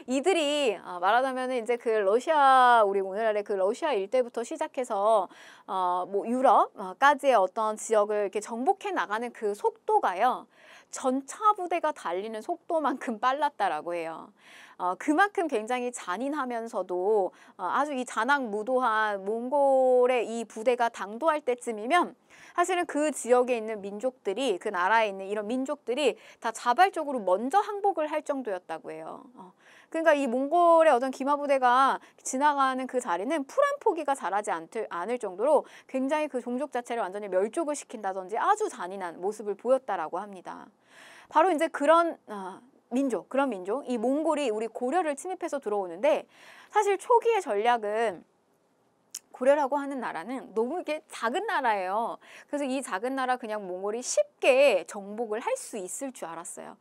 이들이 어, 말하자면 이제 그 러시아 우리 오늘날의 그 러시아 일대부터 시작해서 어, 뭐 유럽까지의 어, 어떤 지역을 이렇게 정복해 나가는 그 속도가요. 전차 부대가 달리는 속도만큼 빨랐다라고 해요. 어, 그만큼 굉장히 잔인하면서도 어, 아주 이 잔악 무도한 몽골의 이 부대가 당도할 때쯤이면 사실은 그 지역에 있는 민족들이 그 나라에 있는 이런 민족들이 다 자발적으로 먼저 항복을 할 정도였다고 해요. 어, 그러니까 이 몽골의 어떤 기마 부대가 지나가는 그 자리는 풀 한 포기가 자라지 않을, 않을 정도로 굉장히 그 종족 자체를 완전히 멸족을 시킨다든지 아주 잔인한 모습을 보였다라고 합니다. 바로 이제 그런 아, 민족, 그런 민족, 이 몽골이 우리 고려를 침입해서 들어오는데 사실 초기의 전략은 고려라고 하는 나라는 너무 이게 작은 나라예요. 그래서 이 작은 나라 그냥 몽골이 쉽게 정복을 할 수 있을 줄 알았어요.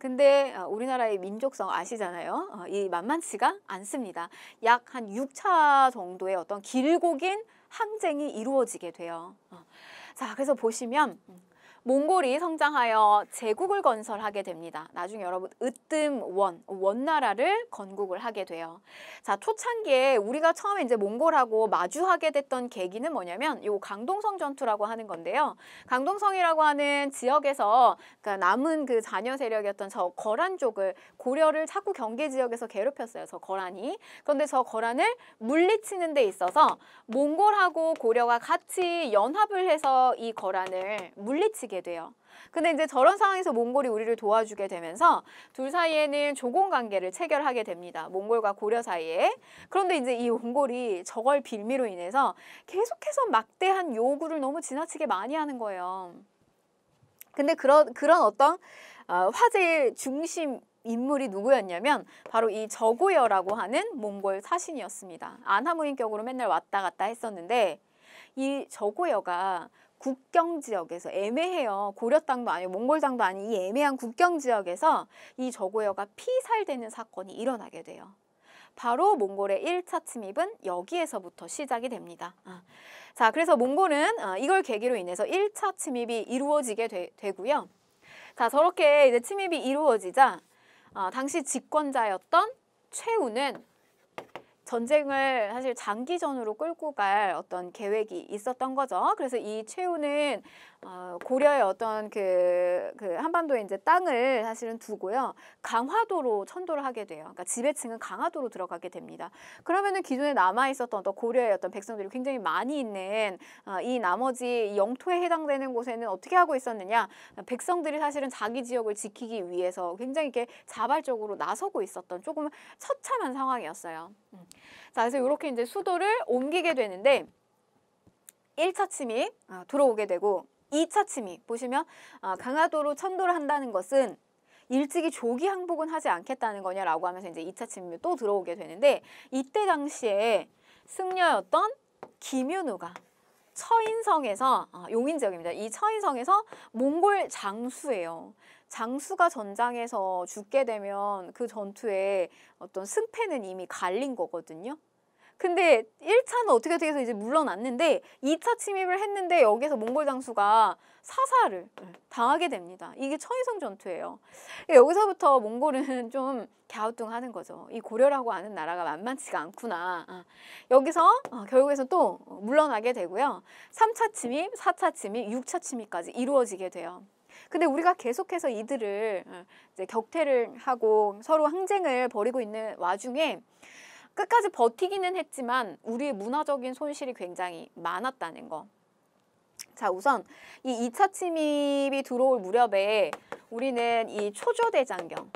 근데 어, 우리나라의 민족성 아시잖아요. 어, 이 만만치가 않습니다. 약 한 6차 정도의 어떤 길고 긴 항쟁이 이루어지게 돼요. 어, 자, 그래서 보시면 음, 몽골이 성장하여 제국을 건설하게 됩니다. 나중에 여러분 으뜸 원, 원나라를 건국을 하게 돼요. 자, 초창기에 우리가 처음에 이제 몽골하고 마주하게 됐던 계기는 뭐냐면 요 강동성 전투라고 하는 건데요. 강동성이라고 하는 지역에서 그러니까 남은 그 잔여 세력이었던 저 거란족을 고려를 자꾸 경계 지역에서 괴롭혔어요. 저 거란이. 그런데 저 거란을 물리치는 데 있어서 몽골하고 고려가 같이 연합을 해서 이 거란을 물리치 친해게 돼요. 근데 이제 저런 상황에서 몽골이 우리를 도와주게 되면서 둘 사이에는 조공 관계를 체결하게 됩니다. 몽골과 고려 사이에. 그런데 이제 이 몽골이 저걸 빌미로 인해서 계속해서 막대한 요구를 너무 지나치게 많이 하는 거예요. 근데 그런 그런 어떤 어, 화제의 중심 인물이 누구였냐면 바로 이 저고여라고 하는 몽골 사신이었습니다. 안하무인격으로 맨날 왔다 갔다 했었는데 이 저고여가 국경 지역에서 애매해요. 고려 땅도 아니고 몽골 땅도 아닌 이 애매한 국경 지역에서 이 저고여가 피살되는 사건이 일어나게 돼요. 바로 몽골의 1차 침입은 여기에서부터 시작이 됩니다. 아, 자, 그래서 몽골은 어, 이걸 계기로 인해서 1차 침입이 이루어지게 되, 고요 자, 저렇게 이제 침입이 이루어지자 어, 당시 집권자였던 최우는 전쟁을 사실 장기전으로 끌고 갈 어떤 계획이 있었던 거죠. 그래서 이 최후는 어, 고려의 어떤 그, 그 한반도에 이제 땅을 사실은 두고요. 강화도로 천도를 하게 돼요. 그러니까 지배층은 강화도로 들어가게 됩니다. 그러면은 기존에 남아 있었던 또 고려의 어떤 백성들이 굉장히 많이 있는 어, 이 나머지 영토에 해당되는 곳에는 어떻게 하고 있었느냐? 백성들이 사실은 자기 지역을 지키기 위해서 굉장히 이렇게 자발적으로 나서고 있었던 조금 처참한 상황이었어요. 음. 자, 그래서 이렇게 이제 수도를 옮기게 되는데 1차 침입 어, 들어오게 되고 2차 침입 보시면 아, 강화도로 천도를 한다는 것은 일찍이 조기 항복은 하지 않겠다는 거냐라고 하면서 이제 2차 침입이 또 들어오게 되는데 이때 당시에 승려였던 김윤우가 처인성에서 아, 용인 지역입니다. 이 처인성에서 몽골 장수예요. 장수가 전장에서 죽게 되면 그 전투에 어떤 승패는 이미 갈린 거거든요. 근데 1차는 어떻게 어떻게 해서 이제 물러났는데 2차 침입을 했는데 여기서 몽골 장수가 사살을 네. 당하게 됩니다. 이게 천이성 전투예요. 그러니까 여기서부터 몽골은 좀 갸우뚱하는 거죠. 이 고려라고 하는 나라가 만만치가 않구나. 아, 여기서 어, 결국에서 또 물러나게 되고요. 3차 침입, 4차 침입, 6차 침입까지 이루어지게 돼요. 근데 우리가 계속해서 이들을 어, 이제 격퇴를 하고 서로 항쟁을 벌이고 있는 와중에 끝까지 버티기는 했지만 우리의 문화적인 손실이 굉장히 많았다는 거. 자, 우선 이 2차 침입이 들어올 무렵에 우리는 이 초조대장경,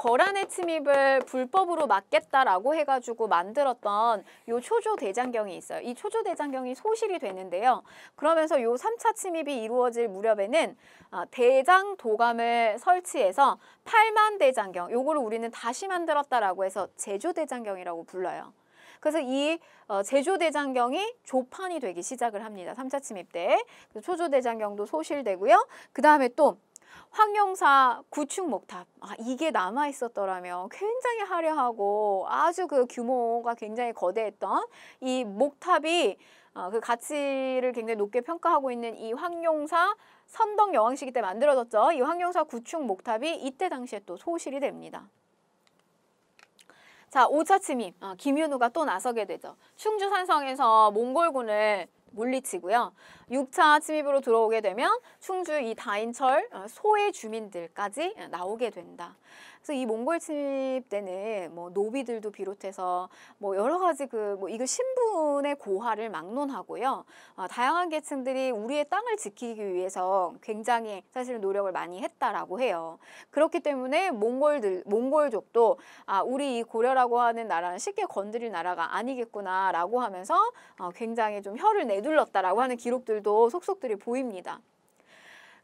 거란의 침입을 불법으로 막겠다라고 해가지고 만들었던 요 초조 대장경이 있어요. 이 초조 대장경이 소실이 되는데요. 그러면서 요 3차 침입이 이루어질 무렵에는 아, 대장 도감을 설치해서 8만 대장경, 요거를 우리는 다시 만들었다라고 해서 제조 대장경이라고 불러요. 그래서 이 어, 제조대장경이 조판이 되기 시작을 합니다. 삼차 침입 때. 초조대장경도 소실되고요. 그 다음에 또 황룡사 구축목탑 아, 이게 남아 있었더라면 굉장히 화려하고 아주 그 규모가 굉장히 거대했던 이 목탑이 어, 그 가치를 굉장히 높게 평가하고 있는 이 황룡사 선덕 여왕시기 때 만들어졌죠. 이 황룡사 구축 목탑이 이때 당시에 또 소실이 됩니다. 자, 오차 침입. 어, 아, 김윤우가 또 나서게 되죠. 충주산성에서 몽골군을 물리치고요. 6차 침입으로 들어오게 되면 충주 이 다인철 어, 소의 주민들까지 나오게 된다. 그래서 이 몽골 침입 때는 뭐 노비들도 비롯해서 뭐 여러 가지 그 뭐 이거 신분의 고하를 막론하고요. 아, 다양한 계층들이 우리의 땅을 지키기 위해서 굉장히 사실은 노력을 많이 했다라고 해요. 그렇기 때문에 몽골들 몽골족도 아 우리 이 고려라고 하는 나라는 쉽게 건드릴 나라가 아니겠구나라고 하면서 어, 굉장히 좀 혀를 내둘렀다라고 하는 기록들도 속속들이 보입니다.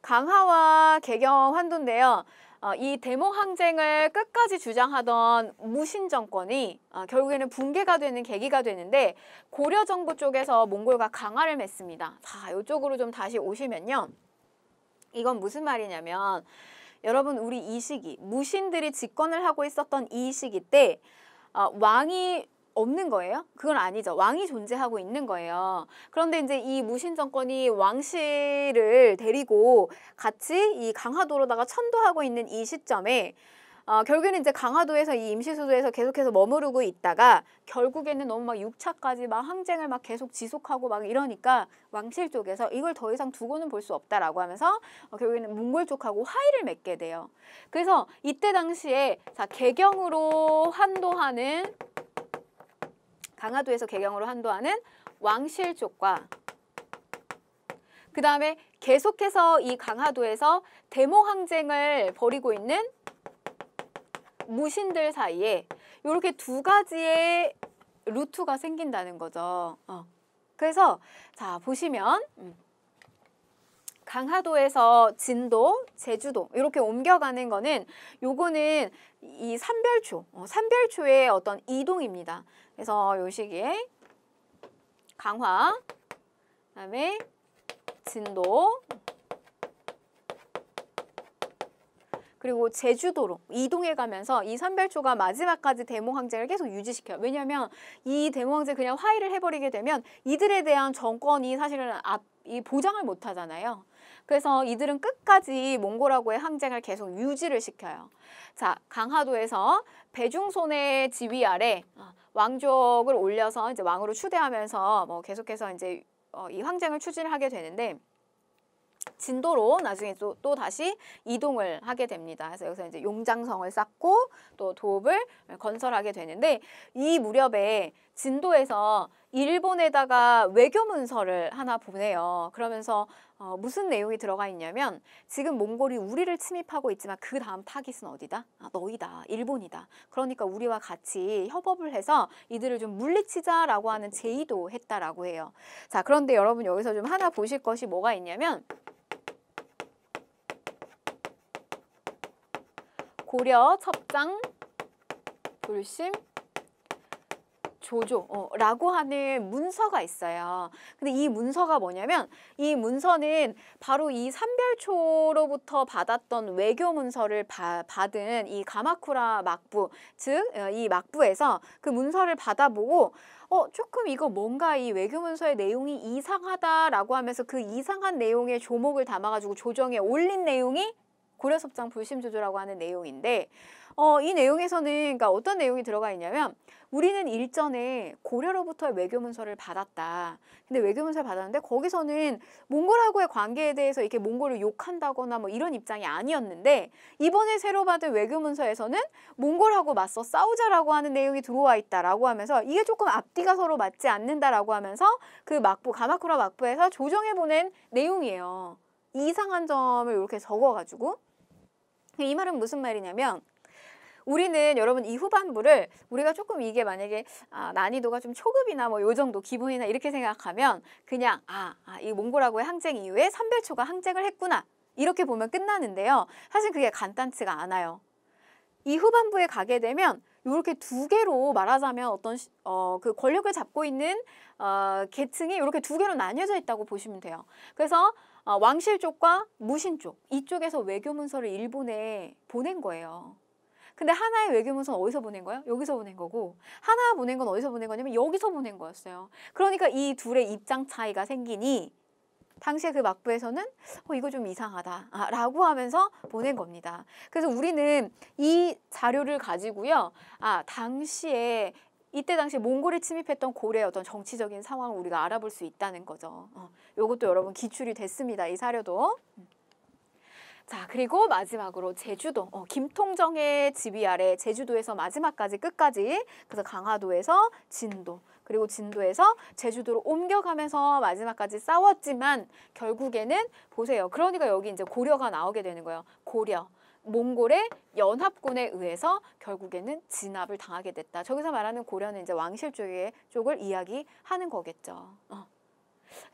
강하와 개경 환도인데요. 어, 이 데모 항쟁을 끝까지 주장하던 무신 정권이 어, 결국에는 붕괴가 되는 계기가 되는데 고려 정부 쪽에서 몽골과 강화를 맺습니다. 자, 이쪽으로 좀 다시 오시면요. 이건 무슨 말이냐면 여러분 우리 이 시기 무신들이 집권을 하고 있었던 이 시기 때 어, 왕이 없는 거예요? 그건 아니죠. 왕이 존재하고 있는 거예요. 그런데 이제 이 무신 정권이 왕실을 데리고 같이 이 강화도로다가 천도하고 있는 이 시점에 어, 결국에는 이제 강화도에서 이 임시수도에서 계속해서 머무르고 있다가 결국에는 너무 막 6차까지 막 항쟁을 막 계속 지속하고 막 이러니까 왕실 쪽에서 이걸 더 이상 두고는 볼 수 없다라고 하면서 어, 결국에는 몽골 쪽하고 화의를 맺게 돼요. 그래서 이때 당시에 자 개경으로 환도하는 강화도에서 개경으로 한도하는 왕실족과 그 다음에 계속해서 이 강화도에서 대모항쟁을 벌이고 있는 무신들 사이에 이렇게 두 가지의 루트가 생긴다는 거죠. 어. 그래서 자 보시면 음, 강화도에서 진도, 제주도 이렇게 옮겨가는 거는 요거는 이 산별초, 산별초의 어, 어떤 이동입니다. 그래서 요 시기에 강화, 그다음에 진도, 그리고 제주도로 이동해 가면서 이 선별초가 마지막까지 대몽황제를 계속 유지시켜요. 왜냐하면 이 대몽황제 그냥 화해를 해버리게 되면 이들에 대한 정권이 사실은 앞, 이 보장을 못 하잖아요. 그래서 이들은 끝까지 몽골하고의 항쟁을 계속 유지를 시켜요. 자, 강화도에서 배중손의 지휘 아래 어, 왕족을 올려서 이제 왕으로 추대하면서 뭐 계속해서 이제 어, 이황쟁을 추진하게 되는데 진도로 나중에 또, 또 다시 이동을 하게 됩니다. 그래서 여기서 이제 용장성을 쌓고 또 도읍을 건설하게 되는데 이 무렵에 진도에서 일본에다가 외교 문서를 하나 보내요. 그러면서 어, 무슨 내용이 들어가 있냐면 지금 몽골이 우리를 침입하고 있지만 그 다음 타깃은 어디다? 아, 너희다. 일본이다. 그러니까 우리와 같이 협업을 해서 이들을 좀 물리치자라고 하는 제의도 했다라고 해요. 자, 그런데 여러분 여기서 좀 하나 보실 것이 뭐가 있냐면 고려, 첩장, 불심, 조조라고 어, 하는 문서가 있어요. 근데 이 문서가 뭐냐면 이 문서는 바로 이 삼별초로부터 받았던 외교 문서를 바, 받은 이 가마쿠라 막부 즉이 어, 막부에서 그 문서를 받아보고 어 조금 이거 뭔가 이 외교 문서의 내용이 이상하다라고 하면서 그 이상한 내용의 조목을 담아가지고 조정에 올린 내용이 고려섭장 불심조조라고 하는 내용인데 어, 이 내용에서는 그러니까 어떤 내용이 들어가 있냐면 우리는 일전에 고려로부터 외교 문서를 받았다. 근데 외교 문서를 받았는데 거기서는 몽골하고의 관계에 대해서 이렇게 몽골을 욕한다거나 뭐 이런 입장이 아니었는데 이번에 새로 받은 외교 문서에서는 몽골하고 맞서 싸우자라고 하는 내용이 들어와 있다라고 하면서 이게 조금 앞뒤가 서로 맞지 않는다라고 하면서 그 막부 가마쿠라 막부에서 조정해 보낸 내용이에요. 이상한 점을 이렇게 적어가지고 그 이 말은 무슨 말이냐면 우리는 여러분 이 후반부를 우리가 조금 이게 만약에 아, 난이도가 좀 초급이나 뭐 요 정도 기본이나 이렇게 생각하면 그냥 아, 아, 이몽골하고의 항쟁 이후에 선별초가 항쟁을 했구나 이렇게 보면 끝나는데요. 사실 그게 간단치가 않아요. 이 후반부에 가게 되면 이렇게 두 개로 말하자면 어떤 시, 어, 그 권력을 잡고 있는 어, 계층이 이렇게 두 개로 나뉘어져 있다고 보시면 돼요. 그래서 어, 왕실 쪽과 무신 쪽 이쪽에서 외교 문서를 일본에 보낸 거예요. 근데 하나의 외교 문서는 어디서 보낸 거예요? 여기서 보낸 거고 하나 보낸 건 어디서 보낸 거냐면 여기서 보낸 거였어요. 그러니까 이 둘의 입장 차이가 생기니 당시에 그 막부에서는 어, 이거 좀 이상하다라고 아, 하면서 보낸 겁니다. 그래서 우리는 이 자료를 가지고요. 아, 당시에 이때 당시 몽골이 침입했던 고려의 어떤 정치적인 상황을 우리가 알아볼 수 있다는 거죠. 어, 이것도 여러분 기출이 됐습니다. 이 사료도. 음. 자 그리고 마지막으로 제주도 어, 김통정의 지휘 아래 제주도에서 마지막까지 끝까지 그래서 강화도에서 진도 그리고 진도에서 제주도로 옮겨가면서 마지막까지 싸웠지만 결국에는 보세요 그러니까 여기 이제 고려가 나오게 되는 거예요 고려 몽골의 연합군에 의해서 결국에는 진압을 당하게 됐다. 저기서 말하는 고려는 이제 왕실 쪽의 쪽을 이야기하는 거겠죠. 어.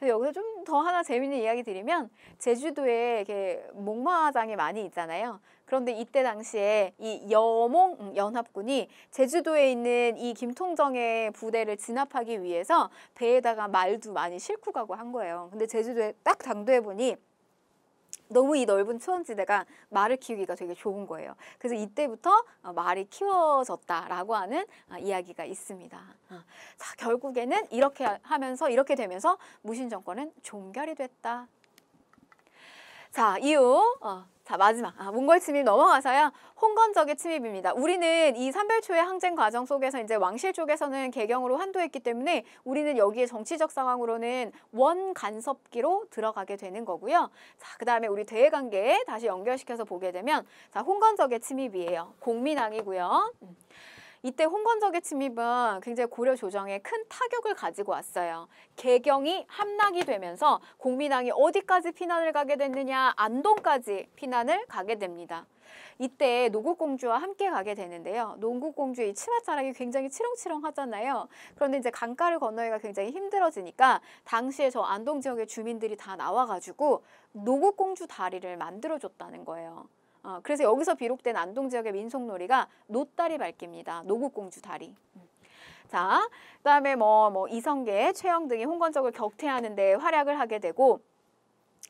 여기서 좀 더 하나 재밌는 이야기 드리면 제주도에 이렇게 목마장이 많이 있잖아요. 그런데 이때 당시에 이 여몽 연합군이 제주도에 있는 이 김통정의 부대를 진압하기 위해서 배에다가 말도 많이 싣고 가고 한 거예요. 근데 제주도에 딱 당도해 보니 너무 이 넓은 초원지대가 말을 키우기가 되게 좋은 거예요. 그래서 이때부터 어, 말이 키워졌다라고 하는 아, 이야기가 있습니다. 어, 자, 결국에는 이렇게 하면서 이렇게 되면서 무신 정권은 종결이 됐다. 자, 이후 어, 자 마지막 아, 몽골 침입 넘어가서요 홍건적의 침입입니다. 우리는 이 삼별초의 항쟁 과정 속에서 이제 왕실 쪽에서는 개경으로 환도했기 때문에 우리는 여기에 정치적 상황으로는 원간섭기로 들어가게 되는 거고요. 자 그다음에 우리 대외관계에 다시 연결시켜서 보게 되면 자 홍건적의 침입이에요. 공민왕이고요. 음. 이때 홍건적의 침입은 굉장히 고려 조정에 큰 타격을 가지고 왔어요. 개경이 함락이 되면서 공민왕이 어디까지 피난을 가게 됐느냐 안동까지 피난을 가게 됩니다. 이때 노국공주와 함께 가게 되는데요. 노국공주의 치맛자락이 굉장히 치렁치렁하잖아요. 그런데 이제 강가를 건너기가 굉장히 힘들어지니까 당시에 저 안동 지역의 주민들이 다 나와가지고 노국공주 다리를 만들어줬다는 거예요. 어, 그래서 여기서 비록된 안동 지역의 민속놀이가 노다리 밝힙니다. 노국공주 다리. 음. 자, 그다음에 뭐뭐 뭐 이성계, 최영 등이 홍건적을 격퇴하는데 활약을 하게 되고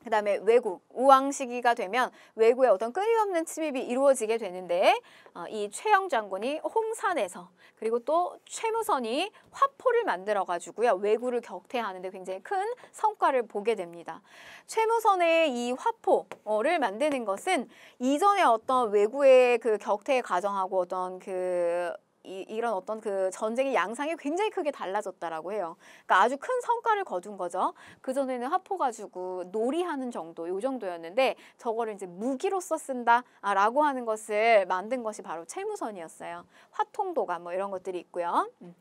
그 다음에 외국 우왕 시기가 되면 외국의 어떤 끊임없는 침입이 이루어지게 되는데 어, 이 최영 장군이 홍산에서 그리고 또 최무선이 화포를 만들어가지고요. 외구를 격퇴하는 데 굉장히 큰 성과를 보게 됩니다. 최무선의 이 화포를 만드는 것은 이전에 어떤 외국의그 격퇴 과정하고 어떤 그 이, 이런 어떤 그 전쟁의 양상이 굉장히 크게 달라졌다라고 해요. 그러니까 아주 큰 성과를 거둔 거죠. 그 전에는 화포 가지고 놀이하는 정도, 요 정도였는데 저거를 이제 무기로써 쓴다라고 하는 것을 만든 것이 바로 채무선이었어요. 화통도가 뭐 이런 것들이 있고요. 음.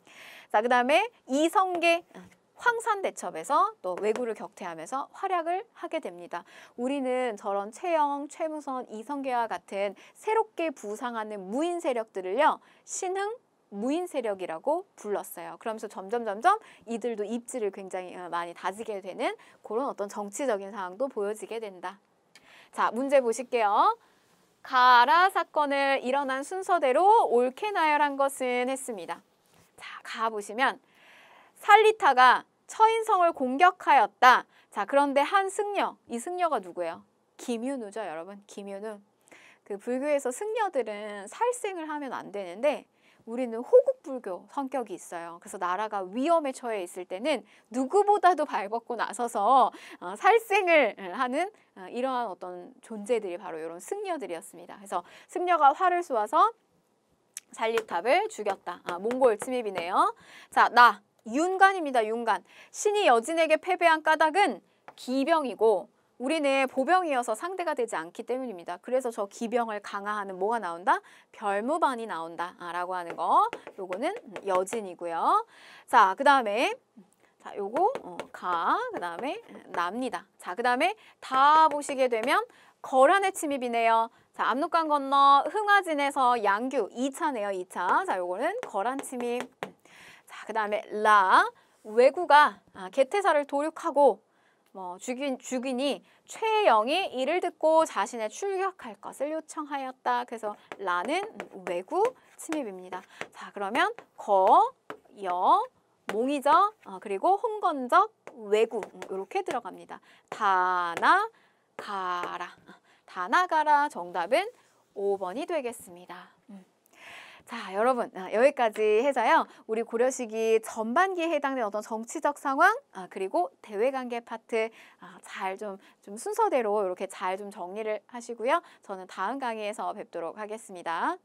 자, 그다음에 이성계 황산대첩에서 또 왜구를 격퇴하면서 활약을 하게 됩니다. 우리는 저런 최영, 최무선, 이성계와 같은 새롭게 부상하는 무인 세력들을요. 신흥, 무인 세력이라고 불렀어요. 그러면서 점점 점점 이들도 입지를 굉장히 어, 많이 다지게 되는 그런 어떤 정치적인 상황도 보여지게 된다. 자, 문제 보실게요. 가라 사건을 일어난 순서대로 옳게 나열한 것은 했습니다. 자, 가 보시면 살리타가 처인성을 공격하였다. 자, 그런데 한 승려, 이 승려가 누구예요? 김윤우죠, 여러분. 김윤우. 그 불교에서 승려들은 살생을 하면 안 되는데 우리는 호국불교 성격이 있어요. 그래서 나라가 위험에 처해 있을 때는 누구보다도 발벗고 나서서 어, 살생을 하는 어, 이러한 어떤 존재들이 바로 이런 승려들이었습니다. 그래서 승려가 화를 쏘아서 살립탑을 죽였다. 아, 몽골 침입이네요. 자, 나 윤간입니다. 윤간. 신이 여진에게 패배한 까닭은 기병이고 우리는 보병이어서 상대가 되지 않기 때문입니다. 그래서 저 기병을 강화하는 뭐가 나온다? 별무반이 나온다 아, 라고 하는 거 요거는 여진이고요. 자, 그 다음에 자, 요거 어, 가, 그 다음에 납니다. 자, 그 다음에 다 보시게 되면 거란의 침입이네요. 자, 압록강 건너 흥화진에서 양규 2차네요, 2차. 자, 요거는 거란 침입. 그 다음에 라 외구가 아, 개태사를 도륙하고 뭐 죽인 죽인이 최영이 이를 듣고 자신의 출격할 것을 요청하였다. 그래서 라는 외구 침입입니다. 자 그러면 거, 여, 몽이적, 아, 어, 그리고 홍건적, 외구 이렇게 음, 들어갑니다. 다나, 가라. 어, 다나, 가라 정답은 오번이 되겠습니다. 음. 자, 여러분 아, 여기까지 해서요. 우리 고려시기 전반기에 해당된 어떤 정치적 상황 아, 그리고 대외관계 파트 아, 잘좀 좀 순서대로 이렇게 잘 좀 정리를 하시고요. 저는 다음 강의에서 뵙도록 하겠습니다.